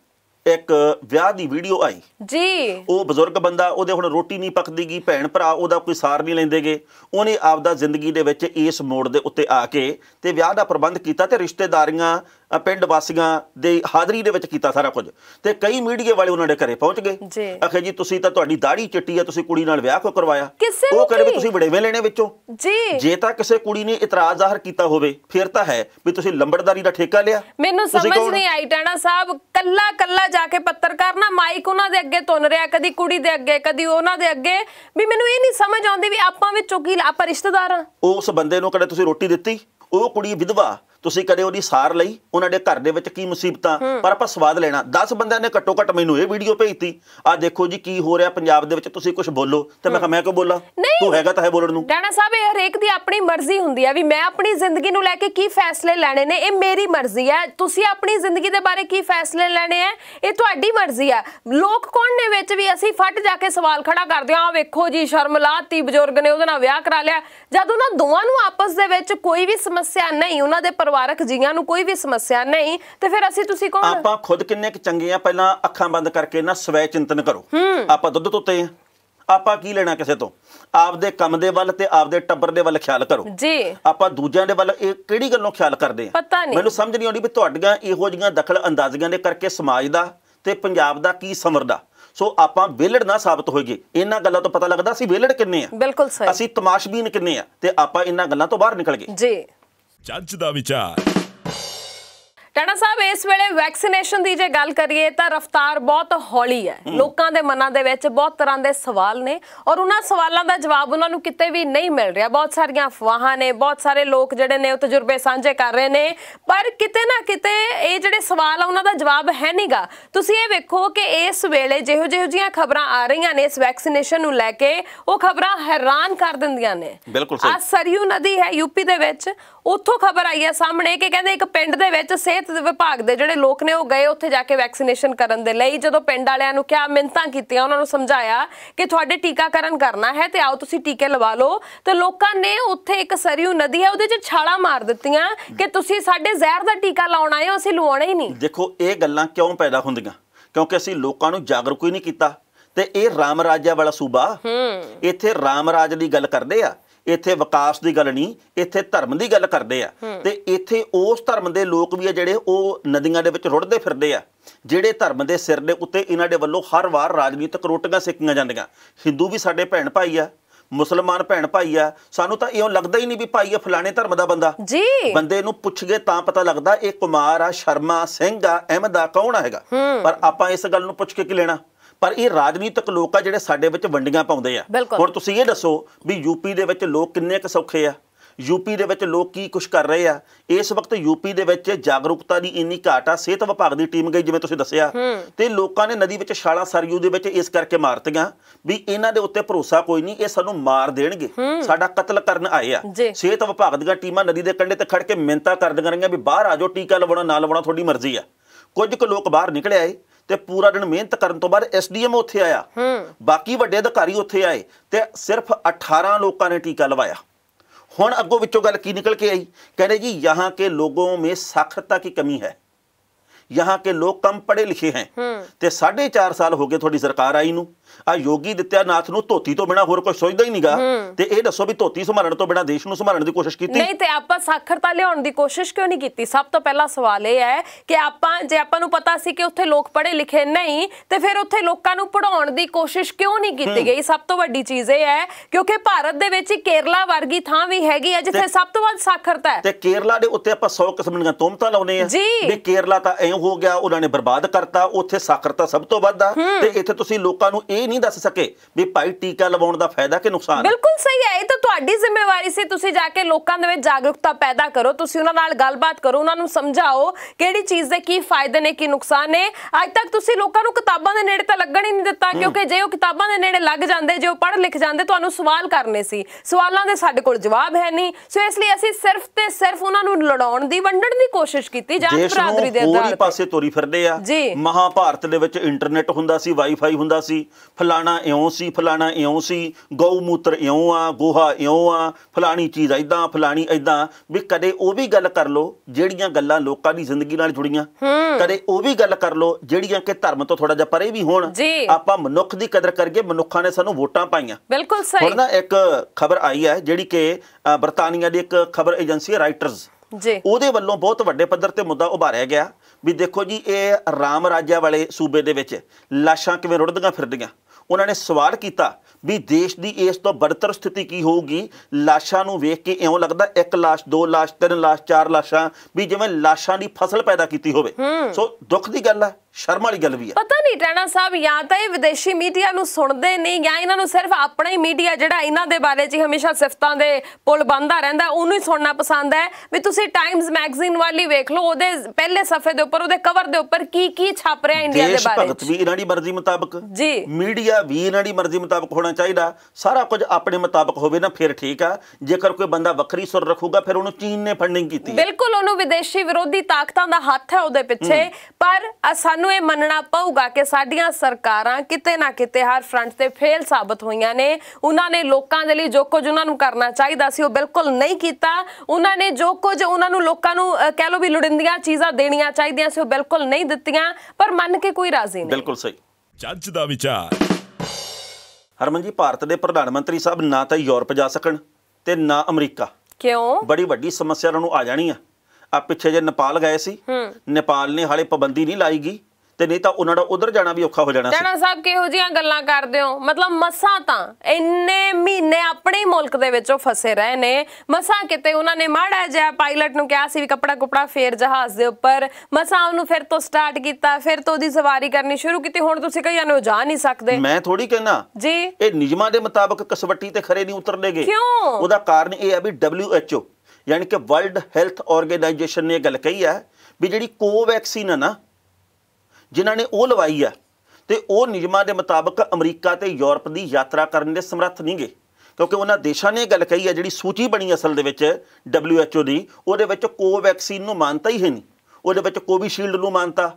ਇੱਕ ਵਿਆਹ ਦੀ ਵੀਡੀਓ ਆਈ ਜੀ ਉਹ ਬਜ਼ੁਰਗ ਬੰਦਾ ਉਹਦੇ ਹੁਣ ਰੋਟੀ ਨਹੀਂ ਪੱਕਦੀਗੀ ਭੈਣ ਭਰਾ ਉਹਦਾ ਕੋਈ ਸਾਰ ਨਹੀਂ ਲੈਂਦੇਗੇ ਉਹਨੇ ਆਪਦਾ ਜ਼ਿੰਦਗੀ ਦੇ ਵਿੱਚ ਇਸ ਮੋੜ ਦੇ ਉੱਤੇ ਆ ਕੇ ਤੇ ਵਿਆਹ ਦਾ ਪ੍ਰਬੰਧ ਕੀਤਾ ਤੇ ਰਿਸ਼ਤੇਦਾਰੀਆਂ ਪਿੰਡ ਵਾਸੀਆਂ ਦੇ ਹਾਜ਼ਰੀ ਦੇ ਵਿੱਚ ਕੀਤਾ ਸਾਰਾ ਕੁਝ ਤੇ ਕਈ ਮੀਡੀਆ ਵਾਲੇ ਉਹਨਾਂ ਦੇ ਘਰੇ ਪਹੁੰਚ ਗਏ ਅਖੇ ਜੀ ਤੁਸੀਂ ਤਾਂ ਤੁਹਾਡੀ ਦਾੜੀ ਚਿੱਟੀ ਆ ਤੁਸੀਂ ਕੁੜੀ ਨਾਲ ਵਿਆਹ ਕਿਉਂ ਕਰਵਾਇਆ ਉਹ ਕਹਿੰਦੇ ਵੀ ਤੁਸੀਂ ਵੜੇਵੇਂ ਲੈਣੇ ਵਿੱਚੋਂ ਜੀ ਜੇ ਤਾਂ ਕਿਸੇ ਕੁੜੀ ਨੇ ਇਤਰਾਜ਼ ਜ਼ਾਹਰ ਕੀਤਾ ਹੋਵੇ ਫਿਰ ਤਾਂ ਹੈ ਵੀ ਤੁਸੀਂ ਲੰਬੜਦਾਰੀ ਦਾ ਠੇਕਾ ਲਿਆ
ਮੈਨੂੰ ਸਮਝ ਨਹੀਂ ਆਈ ਟਾਣਾ ਸਾਹਿਬ ਕੱਲਾ ਕੱਲਾ ਜਾ ਕੇ ਪੱਤਰਕਾਰ ਨਾ ਮਾਈਕ ਉਹਨਾਂ ਦੇ ਅੱਗੇ ਤੁੰਨ ਰਿਹਾ ਕਦੀ ਕੁੜੀ ਦੇ ਅੱਗੇ ਕਦੀ ਉਹਨਾਂ ਦੇ ਅੱਗੇ ਵੀ ਮੈਨੂੰ ਇਹ ਨਹੀਂ ਸਮਝ ਆਉਂਦੀ ਵੀ ਆਪਾਂ ਵਿੱਚੋਂ ਕੀ ਆਪਾਂ ਰਿਸ਼ਤੇਦਾਰ ਆ
ਉਸ ਬੰਦੇ ਨੂੰ ਕਹਿੰਦੇ ਤੁਸੀਂ ਰੋਟੀ ਦਿੱਤੀ ਉਹ ਕੁੜੀ ਵਿਧਵਾ ਤੁਸੀਂ ਕਦੇ ਉਹਦੀ ਸਾਰ ਲਈ ਉਹਨਾਂ ਦੇ ਘਰ ਦੇ ਵਿੱਚ ਕੀ ਮੁਸੀਬਤਾਂ ਪਰ ਆਪਾਂ ਸਵਾਦ ਲੈਣਾ 10 ਬੰਦਿਆਂ ਨੇ ਘੱਟੋ ਘੱਟ ਮੈਨੂੰ ਇਹ ਵੀਡੀਓ ਭੇਜਤੀ ਆ ਦੇਖੋ ਜੀ ਕੀ ਹੋ ਰਿਹਾ ਪੰਜਾਬ ਦੇ ਵਿੱਚ ਤੁਸੀਂ ਕੁਝ ਬੋਲੋ ਤੇ ਮੈਂ ਕਿਹਾ ਮੈਂ ਕਿਉਂ ਬੋਲਾਂ ਤੂੰ ਹੈਗਾ ਤਾਂ ਹੈ ਬੋਲਣ ਨੂੰ
ਡਾਣਾ ਸਾਹਿਬ ਇਹ ਹਰੇਕ ਦੀ ਆਪਣੀ ਮਰਜ਼ੀ ਹੁੰਦੀ ਆ ਵੀ ਮੈਂ ਆਪਣੀ ਜ਼ਿੰਦਗੀ ਨੂੰ ਲੈ ਕੇ ਕੀ ਫੈਸਲੇ ਲੈਣੇ ਨੇ ਇਹ ਮੇਰੀ ਮਰਜ਼ੀ ਆ ਤੁਸੀਂ ਆਪਣੀ ਜ਼ਿੰਦਗੀ ਦੇ ਬਾਰੇ ਕੀ ਫੈਸਲੇ ਲੈਣੇ ਆ ਇਹ ਤੁਹਾਡੀ ਮਰਜ਼ੀ ਆ ਲੋਕ ਕੌਣ ਨੇ ਵਿੱਚ ਵੀ ਅਸੀਂ ਫਟ ਜਾ ਕੇ ਸਵਾਲ ਖੜਾ ਕਰਦੇ ਆ ਵੇਖੋ ਜੀ ਸ਼ਰਮਲਾਤੀ ਬਜ਼ੁਰਗ ਨੇ ਉਹਦੇ ਨਾਲ ਵਿਆਹ ਕਰਾ ਲਿਆ ਜਦ ਉਹਨਾਂ ਦੋਵਾਂ ਨੂੰ ਆਪਸ ਦੇ ਵਿੱਚ ਕੋਈ ਵੀ ਸਮੱਸਿਆ ਨਹੀਂ ਉਹਨਾਂ ਦੇ ਪਰਿਵਾਰਕ ਜੀਆਂ ਨੂੰ ਕੋਈ ਵੀ ਸਮੱਸਿਆ ਨਹੀਂ ਤੇ ਫਿਰ ਅਸੀਂ ਤੁਸੀਂ ਕੌਣ ਆਪਾਂ
ਖੁਦ ਕਿੰਨੇ ਚੰਗੇ ਆ ਪਹਿਲਾਂ ਅੱਖਾਂ ਬੰਦ ਕਰਕੇ ਨਾ ਸਵੈ ਚਿੰਤਨ ਕਰੋ ਆਪਾਂ ਦੁੱਧ ਤੋਤੇ ਆ ਆਪਾਂ ਕੀ ਲੈਣਾ ਕਿਸੇ ਤੋਂ ਆਪਦੇ ਕੰਮ ਦੇ ਵੱਲ ਤੇ ਆਪਦੇ ਟੱਬਰ ਦੇ ਵੱਲ ਖਿਆਲ ਕਰੋ ਜੀ ਆਪਾਂ ਦੂਜਿਆਂ ਦੇ ਵੱਲ ਇਹ ਕਿਹੜੀ ਗੱਲੋਂ ਖਿਆਲ ਕਰਦੇ ਆ ਪਤਾ ਨਹੀਂ ਮੈਨੂੰ ਸਮਝ ਨਹੀਂ ਆਉਂਦੀ ਵੀ ਤੁਹਾਡੀਆਂ ਇਹੋ ਜੀਆਂ ਦਖਲ ਅੰਦਾਜ਼ੀਆਂ ਦੇ ਕਰਕੇ ਸਮਾਜ ਦਾ ਤੇ ਪੰਜਾਬ ਦਾ ਕੀ ਸਮਰਦਾ ਸੋ ਆਪਾਂ ਵਿਹਲੜ ਨਾ ਸਾਬਤ ਹੋਈਏ ਇਹਨਾਂ ਗੱਲਾਂ ਤੋਂ ਪਤਾ ਲੱਗਦਾ ਅਸੀਂ ਵਿਹਲੜ ਕਿੰਨੇ ਆ ਬਿਲਕੁਲ ਸਹੀ ਅਸੀਂ ਤਮਾਸ਼ਬੀਨ ਕਿੰਨੇ ਆ ਤੇ ਆਪਾਂ ਇਹਨਾਂ ਗੱਲਾਂ ਤੋਂ ਬਾਹਰ ਨਿਕਲ ਗਏ ਜੀ ジャッジだみちゃん
ਟਾਣਾ ਸਾਹਿਬ ਇਸ ਵੇਲੇ ਵੈਕਸੀਨੇਸ਼ਨ ਦੀ ਜੇ ਗੱਲ ਕਰੀਏ ਤਾਂ ਰਫ਼ਤਾਰ ਬਹੁਤ ਹੌਲੀ ਹੈ ਲੋਕਾਂ ਦੇ ਮਨਾਂ ਦੇ ਵਿੱਚ ਬਹੁਤ ਤਰ੍ਹਾਂ ਦੇ ਸਵਾਲ ਨੇ ਔਰ ਉਹਨਾਂ ਸਵਾਲਾਂ ਦਾ ਜਵਾਬ ਉਹਨਾਂ ਨੂੰ ਕਿਤੇ ਵੀ ਨਹੀਂ ਮਿਲ ਰਿਹਾ ਬਹੁਤ ਸਾਰੀਆਂ ਅਫਵਾਹਾਂ ਨੇ ਬਹੁਤ ਸਾਰੇ ਲੋਕ ਜਿਹੜੇ ਨੇ ਉਹ ਤਜਰਬੇ ਸਾਂਝੇ ਕਰ ਰਹੇ ਨੇ ਪਰ ਕਿਤੇ ਨਾ ਕਿਤੇ ਇਹ ਜਿਹੜੇ ਸਵਾਲ ਆ ਉਹਨਾਂ ਦਾ ਜਵਾਬ ਹੈ ਨਹੀਂਗਾ ਤੁਸੀਂ ਇਹ ਵੇਖੋ ਕਿ ਇਸ ਵੇਲੇ ਜਿਹੋ ਜਿਹੋ ਜੀਆਂ ਖਬਰਾਂ ਆ ਰਹੀਆਂ ਨੇ ਇਸ ਵੈਕਸੀਨੇਸ਼ਨ ਨੂੰ ਲੈ ਕੇ ਉਹ ਖਬਰਾਂ ਹੈਰਾਨ ਕਰ ਦਿੰਦੀਆਂ ਨੇ ਬਿਲਕੁਲ ਸਹੀ ਆ ਸਰਯੂ ਨਦੀ ਹੈ ਯੂਪੀ ਦੇ ਵਿੱਚ ਉੱਥੋਂ ਖਬਰ ਆਈ ਹੈ ਸਾਹਮਣੇ ਕਿ ਕਹਿੰਦੇ ਇੱਕ ਪਿੰਡ ਦੇ ਵਿੱਚ ਸੇ ਸਿਹਤ ਵਿਭਾਗ ਦੇ ਜਿਹੜੇ ਲੋਕ ਨੇ ਉਹ ਗਏ ਉੱਥੇ ਜਾ ਕੇ ਵੈਕਸੀਨੇਸ਼ਨ ਕਰਨ ਦੇ ਲਈ ਜਦੋਂ ਪਿੰਡ ਵਾਲਿਆਂ ਨੂੰ ਕਿਹਾ ਮਿੰਤਾਂ ਕੀਤੀਆਂ ਉਹਨਾਂ ਨੂੰ ਸਮਝਾਇਆ ਕਿ ਤੁਹਾਡੇ ਟੀਕਾਕਰਨ ਕਰਨਾ ਹੈ ਤੇ ਆਓ ਤੁਸੀਂ ਟੀਕੇ ਲਵਾ ਲਓ ਤੇ ਲੋਕਾਂ ਨੇ ਉੱਥੇ ਇੱਕ ਸਰਿਉ ਨਦੀ ਹੈ ਉਹਦੇ 'ਚ ਛਾਲਾ ਮਾਰ ਦਿੱਤੀਆਂ ਕਿ ਤੁਸੀਂ ਸਾਡੇ ਜ਼ਹਿਰ ਦਾ ਟੀਕਾ ਲਾਉਣ ਆਏ ਹੋ ਅਸੀਂ ਲਵਾਉਣਾ ਹੀ ਨਹੀਂ
ਦੇਖੋ ਇਹ ਗੱਲਾਂ ਕਿਉਂ ਪੈਦਾ ਹੁੰਦੀਆਂ ਕਿਉਂਕਿ ਅਸੀਂ ਲੋਕਾਂ ਨੂੰ ਜਾਗਰੂਕ ਹੀ ਨਹੀਂ ਕੀਤਾ ਤੇ ਇਹ ਰਾਮ ਰਾਜਾ ਵਾਲਾ ਸੂਬਾ ਹੂੰ ਇੱਥੇ ਰਾਮ ਰਾਜ ਦੀ ਗੱਲ ਕਰਦੇ ਆ ਇੱਥੇ ਵਿਕਾਸ ਦੀ ਗੱਲ ਨਹੀਂ ਇੱਥੇ ਧਰਮ ਦੀ ਗੱਲ ਕਰਦੇ ਆ ਤੇ ਇੱਥੇ ਉਸ ਧਰਮ ਦੇ ਲੋਕ ਵੀ ਆ ਜਿਹੜੇ ਉਹ ਨਦੀਆਂ ਦੇ ਵਿੱਚ ਰੁੜਦੇ ਫਿਰਦੇ ਆ ਜਿਹੜੇ ਧਰਮ ਦੇ ਸਿਰ ਦੇ ਉੱਤੇ ਇਹਨਾਂ ਦੇ ਵੱਲੋਂ ਹਰ ਵਾਰ ਰਾਜਨੀਤਿਕ ਰੋਟੀਆਂ ਸੇਕੀਆਂ ਜਾਂਦੀਆਂ ਹਿੰਦੂ ਵੀ ਸਾਡੇ ਭੈਣ ਭਾਈ ਆ ਮੁਸਲਮਾਨ ਭੈਣ ਭਾਈ ਆ ਸਾਨੂੰ ਤਾਂ ਇਉਂ ਲੱਗਦਾ ਹੀ ਨਹੀਂ ਵੀ ਭਾਈ ਆ ਫਲਾਣੇ ਧਰਮ ਦਾ ਬੰਦਾ
ਜੀ ਬੰਦੇ
ਨੂੰ ਪੁੱਛਗੇ ਤਾਂ ਪਤਾ ਲੱਗਦਾ ਇਹ ਕੁਮਾਰ ਆ ਸ਼ਰਮਾ ਸਿੰਘ ਆ ਅਹਿਮਦ ਆ ਕੌਣ ਹੈਗਾ ਪਰ ਆਪਾਂ ਇਸ ਗੱਲ ਨੂੰ ਪੁੱਛ ਕੇ ਕੀ ਲੈਣਾ ਪਰ ਇਹ ਰਾਜਨੀਤਿਕ ਲੋਕ ਆ ਜਿਹੜੇ ਸਾਡੇ ਵਿੱਚ ਵੰਡੀਆਂ ਪਾਉਂਦੇ ਆ ਹੁਣ ਤੁਸੀਂ ਇਹ ਦੱਸੋ ਵੀ ਯੂਪੀ ਦੇ ਵਿੱਚ ਲੋਕ ਕਿੰਨੇ ਕੁ ਸੌਖੇ ਆ ਯੂਪੀ ਦੇ ਵਿੱਚ ਲੋਕ ਕੀ ਕੁਝ ਕਰ ਰਹੇ ਆ ਇਸ ਵਕਤ ਯੂਪੀ ਦੇ ਵਿੱਚ ਜਾਗਰੂਕਤਾ ਦੀ ਇੰਨੀ ਘਾਟ ਆ ਸਿਹਤ ਵਿਭਾਗ ਦੀ ਟੀਮ ਗਈ ਜਿਵੇਂ ਤੁਸੀਂ ਦੱਸਿਆ ਤੇ ਲੋਕਾਂ ਨੇ ਨਦੀ ਵਿੱਚ ਛਾਲਾ ਸਰਯੂ ਦੇ ਵਿੱਚ ਇਸ ਕਰਕੇ ਮਾਰਤੀਆਂ ਵੀ ਇਹਨਾਂ ਦੇ ਉੱਤੇ ਭਰੋਸਾ ਕੋਈ ਨਹੀਂ ਇਹ ਸਾਨੂੰ ਮਾਰ ਦੇਣਗੇ ਸਾਡਾ ਕਤਲ ਕਰਨ ਆਏ ਆ ਸਿਹਤ ਵਿਭਾਗ ਦੀਆਂ ਟੀਮਾਂ ਨਦੀ ਦੇ ਕੰਢੇ ਤੇ ਖੜ ਕੇ ਮਿੰਤਾ ਕਰਦੀਆਂ ਰਹੀਆਂ ਵੀ ਬਾਹਰ ਆ ਜਾਓ ਟੀਕਾ ਲਵਾਉਣਾ ਨਾ ਲਵਾਉਣਾ ਤੁਹਾਡੀ ਮਰਜ਼ੀ ਆ ਕੁਝ ਕੁ ਲੋਕ ਬਾਹਰ ਨਿਕਲੇ ਆਏ ਤੇ ਪੂਰਾ ਦਿਨ ਮਿਹਨਤ ਕਰਨ ਤੋਂ ਬਾਅਦ ਐਸਡੀਐਮ ਉੱਥੇ ਆਇਆ ਹੂੰ ਬਾਕੀ ਵੱਡੇ ਅਧਿਕਾਰੀ ਉੱਥੇ ਆਏ ਤੇ ਸਿਰਫ 18 ਲੋਕਾਂ ਨੇ ਟੀਕਾ ਲਵਾਇਆ ਹੁਣ ਅੱਗੋਂ ਵਿੱਚੋਂ ਗੱਲ ਕੀ ਨਿਕਲ ਕੇ ਆਈ ਕਹਿੰਦੇ ਜੀ ਯਹਾਂ ਕੇ ਲੋਗੋਂ ਮੇ ਸਾਖਰਤਾ ਕੀ ਕਮੀ ਹੈ ਯਹਾਂ ਕੇ ਲੋਕ ਕਮ ਪੜੇ ਲਿਖੇ ਹੈ ਤੇ 4.5 ਸਾਲ ਹੋ ਗਏ ਤੁਹਾਡੀ ਸਰਕਾਰ ਆਈ ਨੂੰ ਆ ਯੋਗੀ ਦਿੱਤਿਆਨਾਥ ਨੂੰ ਧੋਤੀ ਤੋਂ ਬਿਨਾ ਹੋਰ ਕੋਈ ਸੋਚਦਾ ਹੀ ਨਹੀਂਗਾ ਤੇ ਇਹ ਦੱਸੋ ਵੀ ਧੋਤੀ ਸੰਭਾਲਣ ਤੋਂ ਬਿਨਾ ਦੇਸ਼ ਨੂੰ ਸੰਭਾਲਣ ਦੀ ਕੋਸ਼ਿਸ਼ ਕੀਤੀ ਨਹੀਂ
ਤੇ ਆਪਾਂ ਸਾਖਰਤਾ ਲਿਆਉਣ ਦੀ ਕੋਸ਼ਿਸ਼ ਕਿਉਂ ਨਹੀਂ ਕੀਤੀ ਸਭ ਤੋਂ ਪਹਿਲਾ ਸਵਾਲ ਇਹ ਹੈ ਕਿ ਆਪਾਂ ਜੇ ਆਪਾਂ ਨੂੰ ਪਤਾ ਸੀ ਕਿ ਉੱਥੇ ਲੋਕ ਪੜ੍ਹੇ ਲਿਖੇ ਨਹੀਂ ਤੇ ਫਿਰ ਉੱਥੇ ਲੋਕਾਂ ਨੂੰ ਪੜਾਉਣ ਦੀ ਕੋਸ਼ਿਸ਼ ਕਿਉਂ ਨਹੀਂ ਕੀਤੀ ਗਈ ਸਭ ਤੋਂ ਵੱਡੀ ਚੀਜ਼ ਇਹ ਹੈ ਕਿਉਂਕਿ ਭਾਰਤ ਦੇ ਵਿੱਚ ਕੇਰਲਾ ਵਰਗੀ ਥਾਂ ਵੀ ਹੈਗੀ ਹੈ ਜਿੱਥੇ ਸਭ ਤੋਂ ਵੱਧ ਸਾਖਰਤਾ ਹੈ
ਤੇ ਕੇਰਲਾ ਦੇ ਉੱਤੇ ਆਪਾਂ 100 ਕਿਸਮ ਦੀਆਂ ਤੋਮਤਾ ਲਾਉਨੇ ਆ ਵੀ ਕੇਰਲਾ ਤਾਂ ਐਂ ਹੋ ਗਿਆ ਉਹਨਾਂ ਨੇ ਬਰਬਾਦ ਕਰਤਾ ਉੱਥੇ ਸਾਖਰਤਾ ਸਭ ਤੋਂ ਵੱਧ ਆ ਤੇ ਇੱਥੇ ਤੁਸੀਂ ਲੋਕਾਂ ਨੂੰ ਇਹ ਇਹ ਨਹੀਂ ਦੱਸ ਸਕੇ ਵੀ ਭਾਈ ਟੀਕਾ ਲਵਾਉਣ ਦਾ ਫਾਇਦਾ ਕਿ ਨੁਕਸਾਨ
ਬਿਲਕੁਲ ਸਹੀ ਹੈ ਇਹ ਤਾਂ ਤੁਹਾਡੀ ਜ਼ਿੰਮੇਵਾਰੀ ਸੀ ਤੁਸੀਂ ਜਾ ਕੇ ਲੋਕਾਂ ਦੇ ਵਿੱਚ ਜਾਗਰੂਕਤਾ ਪੈਦਾ ਕਰੋ ਤੁਸੀਂ ਉਹਨਾਂ ਨਾਲ ਗੱਲਬਾਤ ਕਰੋ ਉਹਨਾਂ ਨੂੰ ਸਮਝਾਓ ਕਿਹੜੀ ਚੀਜ਼ ਦੇ ਕੀ ਫਾਇਦੇ ਨੇ ਕੀ ਨੁਕਸਾਨ ਨੇ ਅੱਜ ਤੱਕ ਤੁਸੀਂ ਲੋਕਾਂ ਨੂੰ ਕਿਤਾਬਾਂ ਦੇ ਨੇੜੇ ਤਾਂ ਲੱਗਣ ਹੀ ਨਹੀਂ ਦਿੱਤਾ ਕਿਉਂਕਿ ਜੇ ਉਹ ਕਿਤਾਬਾਂ ਦੇ ਨੇੜੇ ਲੱਗ ਜਾਂਦੇ ਜੇ ਉਹ ਪੜ੍ਹ ਲਿਖ ਜਾਂਦੇ ਤੁਹਾਨੂੰ ਸਵਾਲ ਕਰਨੇ ਸੀ ਸਵਾਲਾਂ ਦੇ ਸਾਡੇ ਕੋਲ ਜਵਾਬ ਹੈ ਨਹੀਂ ਸੋ ਇਸ ਲਈ ਅਸੀਂ ਸਿਰਫ ਤੇ ਸਿਰਫ ਉਹਨਾਂ ਨੂੰ ਲੜਾਉਣ ਦੀ ਵੰਡਣ ਦੀ ਕੋਸ਼ਿਸ਼ ਕੀਤੀ ਜਾਂ ਬਰਾਦਰੀ ਦੇ ਆਧਾਰ ਤੇ ਪਾਸੇ
ਤੋਰੀ ਫਿਰਦੇ ਆ ਮਹਾਭਾਰਤ ਦੇ ਵਿੱਚ ਇੰਟਰਨੈਟ ਹੁੰਦਾ ਸੀ ਵਾਈਫਾਈ ਹੁੰਦਾ ਸੀ ਫਲਾਣਾ ਇਉਂ ਸੀ ਫਲਾਣਾ ਇਉਂ ਸੀ ਗਊ ਮੂਤਰ ਇਉਂ ਆ ਗੋਹਾ ਇਉਂ ਆ ਫਲਾਣੀ ਚੀਜ਼ ਐਦਾਂ ਫਲਾਣੀ ਐਦਾਂ ਵੀ ਕਦੇ ਉਹ ਵੀ ਗੱਲ ਕਰ ਲੋ ਜਿਹੜੀਆਂ ਗੱਲਾਂ ਲੋਕਾਂ ਦੀ ਜ਼ਿੰਦਗੀ ਨਾਲ ਜੁੜੀਆਂ ਕਦੇ ਉਹ ਵੀ ਗੱਲ ਕਰ ਲੋ ਜਿਹੜੀਆਂ ਕਿ ਧਰਮ ਤੋਂ ਥੋੜਾ ਜਿਹਾ ਪਰੇ ਵੀ ਹੋਣ ਆਪਾਂ ਮਨੁੱਖ ਦੀ ਕਦਰ ਕਰਕੇ ਮਨੁੱਖਾਂ ਨੇ ਸਾਨੂੰ ਵੋਟਾਂ ਪਾਈਆਂ
ਬਿਲਕੁਲ ਸਹੀ ਹੁਣ ਨਾ
ਇੱਕ ਖਬਰ ਆਈ ਹੈ ਜਿਹੜੀ ਕਿ ਬਰਤਾਨੀਆ ਦੀ ਇੱਕ ਖਬਰ ਏਜੰਸੀ ਹੈ ਰਾਈਟਰਸ ਜੀ ਉਹਦੇ ਵੱਲੋਂ ਬਹੁਤ ਵੱਡੇ ਪੱਧਰ ਤੇ ਮੁੱਦਾ ਉਭਾਰਿਆ ਗਿਆ ਵੀ ਦੇਖੋ ਜੀ ਇਹ ਰਾਮ ਰਾਜਿਆ ਵਾਲੇ ਸੂਬੇ ਦੇ ਵਿੱਚ ਲਾਸ਼ਾਂ ਕਿਵੇਂ ਰੁੜਦੀਆਂ ਫਿਰਦੀਆਂ ਉਹਨਾਂ ਨੇ ਸਵਾਲ ਕੀਤਾ ਵੀ ਦੇਸ਼ ਦੀ ਇਸ ਤੋਂ ਬਦਤਰ ਸਥਿਤੀ ਕੀ ਹੋਊਗੀ ਲਾਸ਼ਾਂ ਨੂੰ ਵੇਖ ਕੇ ਇਉਂ ਲੱਗਦਾ ਇੱਕ ਲਾਸ਼ ਦੋ ਲਾਸ਼ ਤਿੰਨ ਲਾਸ਼ ਚਾਰ ਲਾਸ਼ਾਂ ਵੀ ਜਿਵੇਂ ਲਾਸ਼ਾਂ ਦੀ ਫਸਲ ਪੈਦਾ ਕੀਤੀ ਹੋਵੇ ਸੋ ਦੁੱਖ ਦੀ ਗੱਲ ਹੈ ਸ਼ਰਮ ਵਾਲੀ ਗੱਲ ਵੀ ਆ
ਪਤਾ ਨਹੀਂ ਟੈਣਾ ਸਾਹਿਬ ਜਾਂ ਤਾਂ ਇਹ ਵਿਦੇਸ਼ੀ ਮੀਡੀਆ ਨੂੰ ਸੁਣਦੇ ਨਹੀਂ ਜਾਂ ਇਹਨਾਂ ਨੂੰ ਸਿਰਫ ਆਪਣਾ ਹੀ ਮੀਡੀਆ ਜਿਹੜਾ ਇਹਨਾਂ ਦੇ ਬਾਰੇ 'ਚ ਹਮੇਸ਼ਾ ਸਿਫਤਾਂ ਦੇ ਪੁਲ ਬੰਦਾ ਰਹਿੰਦਾ ਉਹਨੂੰ ਹੀ ਸੁਣਨਾ ਪਸੰਦ ਹੈ ਵੀ ਤੁਸੀਂ ਟਾਈਮਜ਼ ਮੈਗਜ਼ੀਨ ਵਾਲੀ ਵੇਖ ਲਓ ਉਹਦੇ ਪਹਿਲੇ ਸਫੇ ਦੇ ਉੱਪਰ ਉਹਦੇ ਕਵਰ ਦੇ ਉੱਪਰ ਕੀ ਕੀ ਛਾਪ ਰਿਹਾ ਇੰਡੀਆ ਦੇ ਬਾਰੇ ਭਗਤ
ਵੀ ਇਹਨਾਂ ਦੀ ਮਰਜ਼ੀ ਮੁਤਾਬਕ ਜੀ ਮੀਡੀਆ ਵੀ ਇਹਨਾਂ ਦੀ ਮਰਜ਼ੀ ਮੁਤਾਬਕ ਹੋਣਾ ਚਾਹੀਦਾ ਸਾਰਾ ਕੁਝ ਆਪਣੇ ਮੁਤਾਬਕ ਹੋਵੇ ਨਾ ਫਿਰ ਠੀਕ ਆ ਜੇਕਰ ਕੋਈ ਬੰਦਾ ਵੱਖਰੀ ਸੁਰ ਰੱਖੂਗਾ ਫਿਰ ਉਹਨੂੰ ਚੀਨ ਨੇ ਫੰਡਿੰਗ ਕੀਤੀ
ਬਿਲਕੁਲ ਉਹਨੂੰ ਵਿਦੇਸ਼ੀ ਵਿਰੋਧੀ ਤਾਕਤਾਂ ਦਾ ਹੱਥ ਹੈ ਉਹਦੇ ਪਿੱਛੇ ਪਰ ਸਾਨੂੰ ਸਾਨੂੰ ਇਹ ਮੰਨਣਾ ਪਊਗਾ ਕਿ ਸਾਡੀਆਂ ਸਰਕਾਰਾਂ ਕਿਤੇ ਨਾ ਕਿਤੇ ਹਰ ਫਰੰਟ ਤੇ ਫੇਲ ਸਾਬਤ ਹੋਈਆਂ ਨੇ ਉਹਨਾਂ ਨੇ ਲੋਕਾਂ ਦੇ ਲਈ ਜੋ ਕੁਝ ਉਹਨਾਂ ਨੂੰ ਕਰਨਾ ਚਾਹੀਦਾ ਸੀ ਉਹ ਬਿਲਕੁਲ ਨਹੀਂ ਕੀਤਾ ਉਹਨਾਂ ਨੇ ਜੋ ਕੁਝ ਉਹਨਾਂ ਨੂੰ ਲੋਕਾਂ ਨੂੰ ਕਹਿ ਲੋ ਵੀ ਲੋੜਿੰਦੀਆਂ ਚੀਜ਼ਾਂ ਦੇਣੀਆਂ ਚਾਹੀਦੀਆਂ ਸੀ ਉਹ ਬਿਲਕੁਲ ਨਹੀਂ ਦਿੱਤੀਆਂ ਪਰ ਮੰਨ ਕੇ ਕੋਈ ਰਾਜ਼ੀ ਨਹੀਂ
ਬਿਲਕੁਲ ਸਹੀ ਜੱਜ ਦਾ ਵਿਚਾਰ ਹਰਮਨ ਜੀ ਭਾਰਤ ਦੇ ਪ੍ਰਧਾਨ ਮੰਤਰੀ ਸਾਹਿਬ ਨਾ ਤਾਂ ਯੂਰਪ ਜਾ ਸਕਣ ਤੇ ਨਾ ਅਮਰੀਕਾ ਕਿਉਂ ਬੜੀ ਵੱਡੀ ਸਮੱਸਿਆ ਉਹਨਾਂ ਨੂੰ ਆ ਜਾਣੀ ਆ ਆ ਪਿੱਛੇ ਜੇ ਨੇਪਾਲ ਗਏ ਸੀ ਹੂੰ ਨੇਪਾਲ ਨੇ ਹਾਲੇ ਪਾਬੰਦੀ ਨਹੀਂ ਲਾਈਗੀ ਤੇ ਨਹੀਂ ਤਾਂ ਉਹਨਾਂ ਦਾ ਉਧਰ ਜਾਣਾ ਵੀ ਔਖਾ ਹੋ ਜਾਣਾ ਸੀ ਟਾਣਾ
ਸਾਹਿਬ ਕਿਹੋ ਜੀਆਂ ਗੱਲਾਂ ਕਰਦੇ ਹੋ ਮਤਲਬ ਮਸਾਂ ਤਾਂ ਇੰਨੇ ਮਹੀਨੇ ਆਪਣੇ ਮੁਲਕ ਦੇ ਵਿੱਚੋਂ ਫਸੇ ਰਹੇ ਨੇ ਮਸਾਂ ਕਿਤੇ ਉਹਨਾਂ ਨੇ ਮਾੜਾ ਜਿਹਾ ਪਾਇਲਟ ਨੂੰ ਕਿਹਾ ਸੀ ਵੀ ਕਪੜਾ ਕੁਪੜਾ ਫੇਰ ਜਹਾਜ਼ ਦੇ ਉੱਪਰ ਮਸਾਂ ਉਹਨੂੰ ਫਿਰ ਤੋਂ ਸਟਾਰਟ ਕੀਤਾ ਫਿਰ ਤੋਂ ਉਹਦੀ ਸਵਾਰੀ ਕਰਨੀ ਸ਼ੁਰੂ ਕੀਤੀ ਹੁਣ ਤੁਸੀਂ ਕਹੀਆਂ ਨੂੰ ਜਾ ਨਹੀਂ ਸਕਦੇ ਮੈਂ
ਥੋੜੀ ਕਹਿਣਾ ਜੀ ਇਹ ਨਿਯਮਾਂ ਦੇ ਮੁਤਾਬਕ ਕਸਵੱਟੀ ਤੇ ਖਰੇ ਨਹੀਂ ਉਤਰਨੇਗੇ ਕਿਉਂ ਉਹਦਾ ਕਾਰਨ ਇਹ ਹੈ ਵੀ WHO ਯਾਨੀ ਕਿ ਵਰਲਡ ਹੈਲਥ ਆਰਗੇਨਾਈਜੇਸ਼ਨ ਨੇ ਇਹ ਗੱਲ ਕਹੀ ਹੈ ਵੀ ਜਿਹੜੀ ਕੋਵੈਕਸੀਨ ਹੈ ਨਾ ਜਿਨ੍ਹਾਂ ਨੇ ਉਹ ਲਵਾਈ ਆ ਤੇ ਉਹ ਨਿਯਮਾਂ ਦੇ ਮੁਤਾਬਕ ਅਮਰੀਕਾ ਤੇ ਯੂਰਪ ਦੀ ਯਾਤਰਾ ਕਰਨ ਦੇ ਸਮਰੱਥ ਨਹੀਂਗੇ ਕਿਉਂਕਿ ਉਹਨਾਂ ਦੇਸ਼ਾਂ ਨੇ ਇਹ ਗੱਲ ਕਹੀ ਹੈ ਜਿਹੜੀ ਸੂਚੀ ਬਣੀ ਅਸਲ ਦੇ ਵਿੱਚ WHO ਦੀ ਉਹਦੇ ਵਿੱਚ ਕੋਵੈਕਸੀਨ ਨੂੰ ਮੰਨਤਾ ਹੀ ਹੈ ਨਹੀਂ ਉਹਦੇ ਵਿੱਚ ਕੋਵਿਸ਼ੀਲਡ ਨੂੰ ਮੰਨਤਾ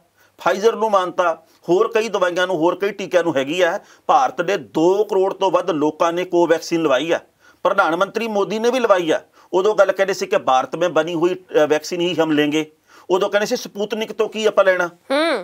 ਫਾਈਜ਼ਰ ਨੂੰ ਮੰਨਤਾ ਹੋਰ ਕਈ ਦਵਾਈਆਂ ਨੂੰ ਹੋਰ ਕਈ ਟੀਕਿਆਂ ਨੂੰ ਹੈਗੀ ਆ ਭਾਰਤ ਦੇ 2 ਕਰੋੜ ਤੋਂ ਵੱਧ ਲੋਕਾਂ ਨੇ ਕੋਵੈਕਸੀਨ ਲਵਾਈ ਆ ਪ੍ਰਧਾਨ ਮੰਤਰੀ ਮੋਦੀ ਨੇ ਵੀ ਲਵਾਈ ਆ ਉਦੋਂ ਗੱਲ ਕਹਿੰਦੇ ਸੀ ਕਿ ਭਾਰਤ ਵਿੱਚ ਬਣੀ ਹੋਈ ਵੈਕਸੀਨ ਹੀ ਹਮ ਲੇਗੇ ਉਦੋਂ ਕਹਿੰਦੇ ਸੀ ਸਪੂਤਨਿਕ ਤੋਂ ਕੀ ਆਪਾਂ ਲੈਣਾ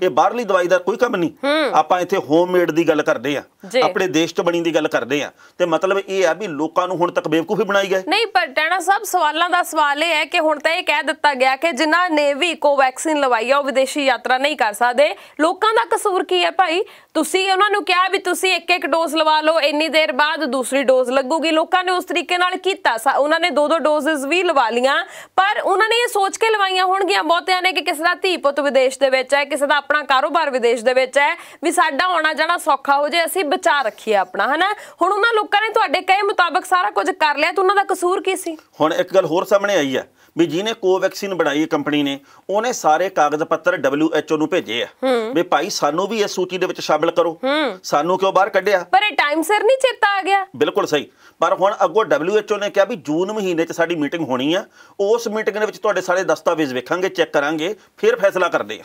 ਇਹ ਬਾਹਰਲੀ ਦਵਾਈ ਦਾ ਕੋਈ ਕੰਮ ਨਹੀਂ ਆਪਾਂ ਇੱਥੇ ਹੋਮਮੇਡ ਦੀ ਗੱਲ ਕਰਦੇ ਆ ਆਪਣੇ ਦੇਸ਼ ਤੋਂ ਬਣੀ ਦੀ ਗੱਲ ਕਰਦੇ ਆ ਤੇ ਮਤਲਬ ਇਹ ਆ ਵੀ ਲੋਕਾਂ ਨੂੰ ਹੁਣ ਤੱਕ ਬੇਵਕੂਫੀ ਬਣਾਈ ਗਏ
ਨਹੀਂ ਪਰ ਟੈਣਾ ਸਾਹਿਬ ਸਵਾਲਾਂ ਦਾ ਸਵਾਲ ਇਹ ਹੈ ਕਿ ਹੁਣ ਤਾਂ ਇਹ ਕਹਿ ਦਿੱਤਾ ਗਿਆ ਕਿ ਜਿਨ੍ਹਾਂ ਨੇ ਵੀ ਕੋਵੈਕਸਿਨ ਲਵਾਈ ਆ ਉਹ ਵਿਦੇਸ਼ੀ ਯਾਤਰਾ ਨਹੀਂ ਕਰ ਸਕਦੇ ਲੋਕਾਂ ਦਾ ਕਸੂਰ ਕੀ ਹੈ ਭਾਈ ਤੁਸੀਂ ਉਹਨਾਂ ਨੂੰ ਕਿਹਾ ਵੀ ਤੁਸੀਂ ਇੱਕ ਇੱਕ ਡੋਜ਼ ਲਵਾ ਲਓ ਇੰਨੀ ਦੇਰ ਬਾਅਦ ਦੂਸਰੀ ਡੋਜ਼ ਲੱਗੂਗੀ ਲੋਕਾਂ ਨੇ ਉਸ ਤਰੀਕੇ ਨਾਲ ਕੀਤਾ ਉਹਨਾਂ ਨੇ ਦੋ ਦੋ ਡੋਜ਼ਸ ਵੀ ਲਵਾ ਲੀਆਂ ਪਰ ਉਹਨਾਂ ਨੇ ਇਹ ਸੋਚ ਕੇ ਲਵਾਈਆਂ ਹੋਣਗੀਆਂ ਬਹੁਤਿਆਂ ਨੇ ਕਿ ਕਿਸੇ ਦਾ ਧੀ ਪੁੱਤ ਵਿਦੇਸ਼ ਦੇ ਵਿੱਚ ਹੈ ਕਿਸੇ ਦਾ ਆਪਣਾ ਕਾਰੋਬਾਰ ਵਿਦੇਸ਼ ਦੇ ਵਿੱਚ ਹੈ ਵੀ ਸਾਡਾ ਆਉਣਾ ਜਾਣਾ ਸੌਖਾ ਹੋ ਜਾਏ ਅਸੀਂ ਬਚਾ ਰੱਖੀ ਆਪਣਾ ਹਨਾ ਹੁਣ ਉਹਨਾਂ ਲੋਕਾਂ ਨੇ ਤੁਹਾਡੇ ਕਹੇ ਮੁਤਾਬਕ ਸਾਰਾ ਕੁਝ ਕਰ ਲਿਆ ਤੇ ਉਹਨਾਂ ਦਾ ਕਸੂਰ ਕੀ ਸੀ
ਹੁਣ ਇੱਕ ਗੱਲ ਹੋਰ ਸਾਹਮਣੇ ਆਈ ਹੈ ਵੀ ਜਿਹਨੇ ਕੋਵੈਕਸਿਨ ਬਣਾਈ ਹੈ ਕੰਪਨੀ ਨੇ ਉਹਨੇ ਸਾਰੇ ਕਾਗਜ਼ ਪੱਤਰ WHO ਨੂੰ ਭੇਜੇ ਆ ਵੀ ਭਾਈ ਸਾਨੂੰ ਵੀ ਇਸ ਸੂਚੀ ਦੇ ਵਿੱਚ ਸ਼ਾਮਲ ਕਰੋ ਸਾਨੂੰ ਕਿਉਂ ਬਾਹਰ ਕੱਢਿਆ
ਪਰ ਇਹ ਟਾਈਮ ਸਿਰ ਨਹੀਂ ਚੇਤਾ ਆ ਗਿਆ
ਬਿਲਕੁਲ ਸਹੀ ਪਰ ਹੁਣ ਅੱਗੋ WHO ਨੇ ਕਿਹਾ ਵੀ ਜੂਨ ਮਹੀਨੇ 'ਚ ਸਾਡੀ ਮੀਟਿੰਗ ਹੋਣੀ ਆ ਉਸ ਮੀਟਿੰਗ ਦੇ ਵਿੱਚ ਤੁਹਾਡੇ ਸਾਰੇ ਦਸਤਾਵੇਜ਼ ਵੇਖਾਂਗੇ ਚੈੱਕ ਕਰਾਂਗੇ ਫਿਰ ਫੈਸਲਾ ਕਰਦੇ ਆ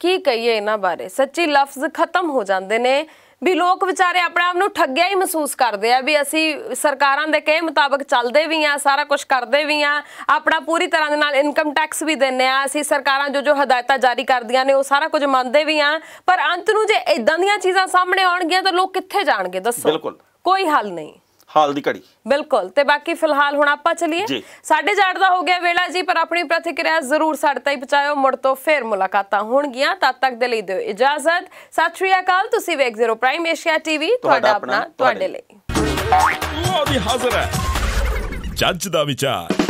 ਕੀ ਕਹੀਏ ਇਹਨਾਂ ਬਾਰੇ ਸੱਚੀ ਲਫ਼ਜ਼ ਖਤਮ ਹੋ ਜਾਂਦੇ ਨੇ ਵੀ ਲੋਕ ਵਿਚਾਰੇ ਆਪਣੇ ਆਪ ਨੂੰ ਠੱਗਿਆ ਹੀ ਮਹਿਸੂਸ ਕਰਦੇ ਆ ਵੀ ਅਸੀਂ ਸਰਕਾਰਾਂ ਦੇ ਕਹੇ ਮੁਤਾਬਕ ਚੱਲਦੇ ਵੀ ਆ ਸਾਰਾ ਕੁਝ ਕਰਦੇ ਵੀ ਆ ਆਪਣਾ ਪੂਰੀ ਤਰ੍ਹਾਂ ਦੇ ਨਾਲ ਇਨਕਮ ਟੈਕਸ ਵੀ ਦਿੰਨੇ ਆ ਅਸੀਂ ਸਰਕਾਰਾਂ ਜੋ ਜੋ ਹਦਾਇਤਾਂ ਜਾਰੀ ਕਰਦੀਆਂ ਨੇ ਉਹ ਸਾਰਾ ਕੁਝ ਮੰਨਦੇ ਵੀ ਆ ਪਰ ਅੰਤ ਨੂੰ ਜੇ ਇਦਾਂ ਦੀਆਂ ਚੀਜ਼ਾਂ ਸਾਹਮਣੇ ਆਉਣਗੀਆਂ ਤਾਂ ਲੋਕ ਕਿੱਥੇ ਜਾਣਗੇ ਦੱਸੋ ਬਿਲਕੁਲ ਕੋਈ ਹੱਲ ਨਹੀਂ ਹਾਲ ਦੀ ਘੜੀ ਬਿਲਕੁਲ ਤੇ ਬਾਕੀ ਫਿਲਹਾਲ ਹੁਣ ਆਪਾਂ ਚਲੀਏ ਸਾਡੇ ਜਾੜ ਦਾ ਹੋ ਗਿਆ ਵੇਲਾ ਜੀ ਪਰ ਆਪਣੀ ਪ੍ਰਤੀਕਿਰਿਆ ਜ਼ਰੂਰ ਸਾਡੇ ਤਾਈ ਪਹੁੰਚਾਇਓ ਮੁੜ ਤੋਂ ਫੇਰ ਮੁਲਾਕਾਤਾਂ ਹੋਣਗੀਆਂ ਤਦ ਤੱਕ ਦੇ ਲਈ ਦਿਓ ਇਜਾਜ਼ਤ ਸਤਿ ਸ਼੍ਰੀ ਅਕਾਲ ਤੁਸੀਂ ਵੇਖ ਜ਼ੀਰੋ ਪ੍ਰਾਈਮ ਏਸ਼ੀਆ ਟੀਵੀ ਤੁਹਾਡਾ ਆਪਣਾ ਤੁਹਾਡੇ ਲਈ
ਉਹ ਵੀ ਹਾਜ਼ਰ ਹੈ ਜੱਜ ਦਾ ਵਿਚਾਰ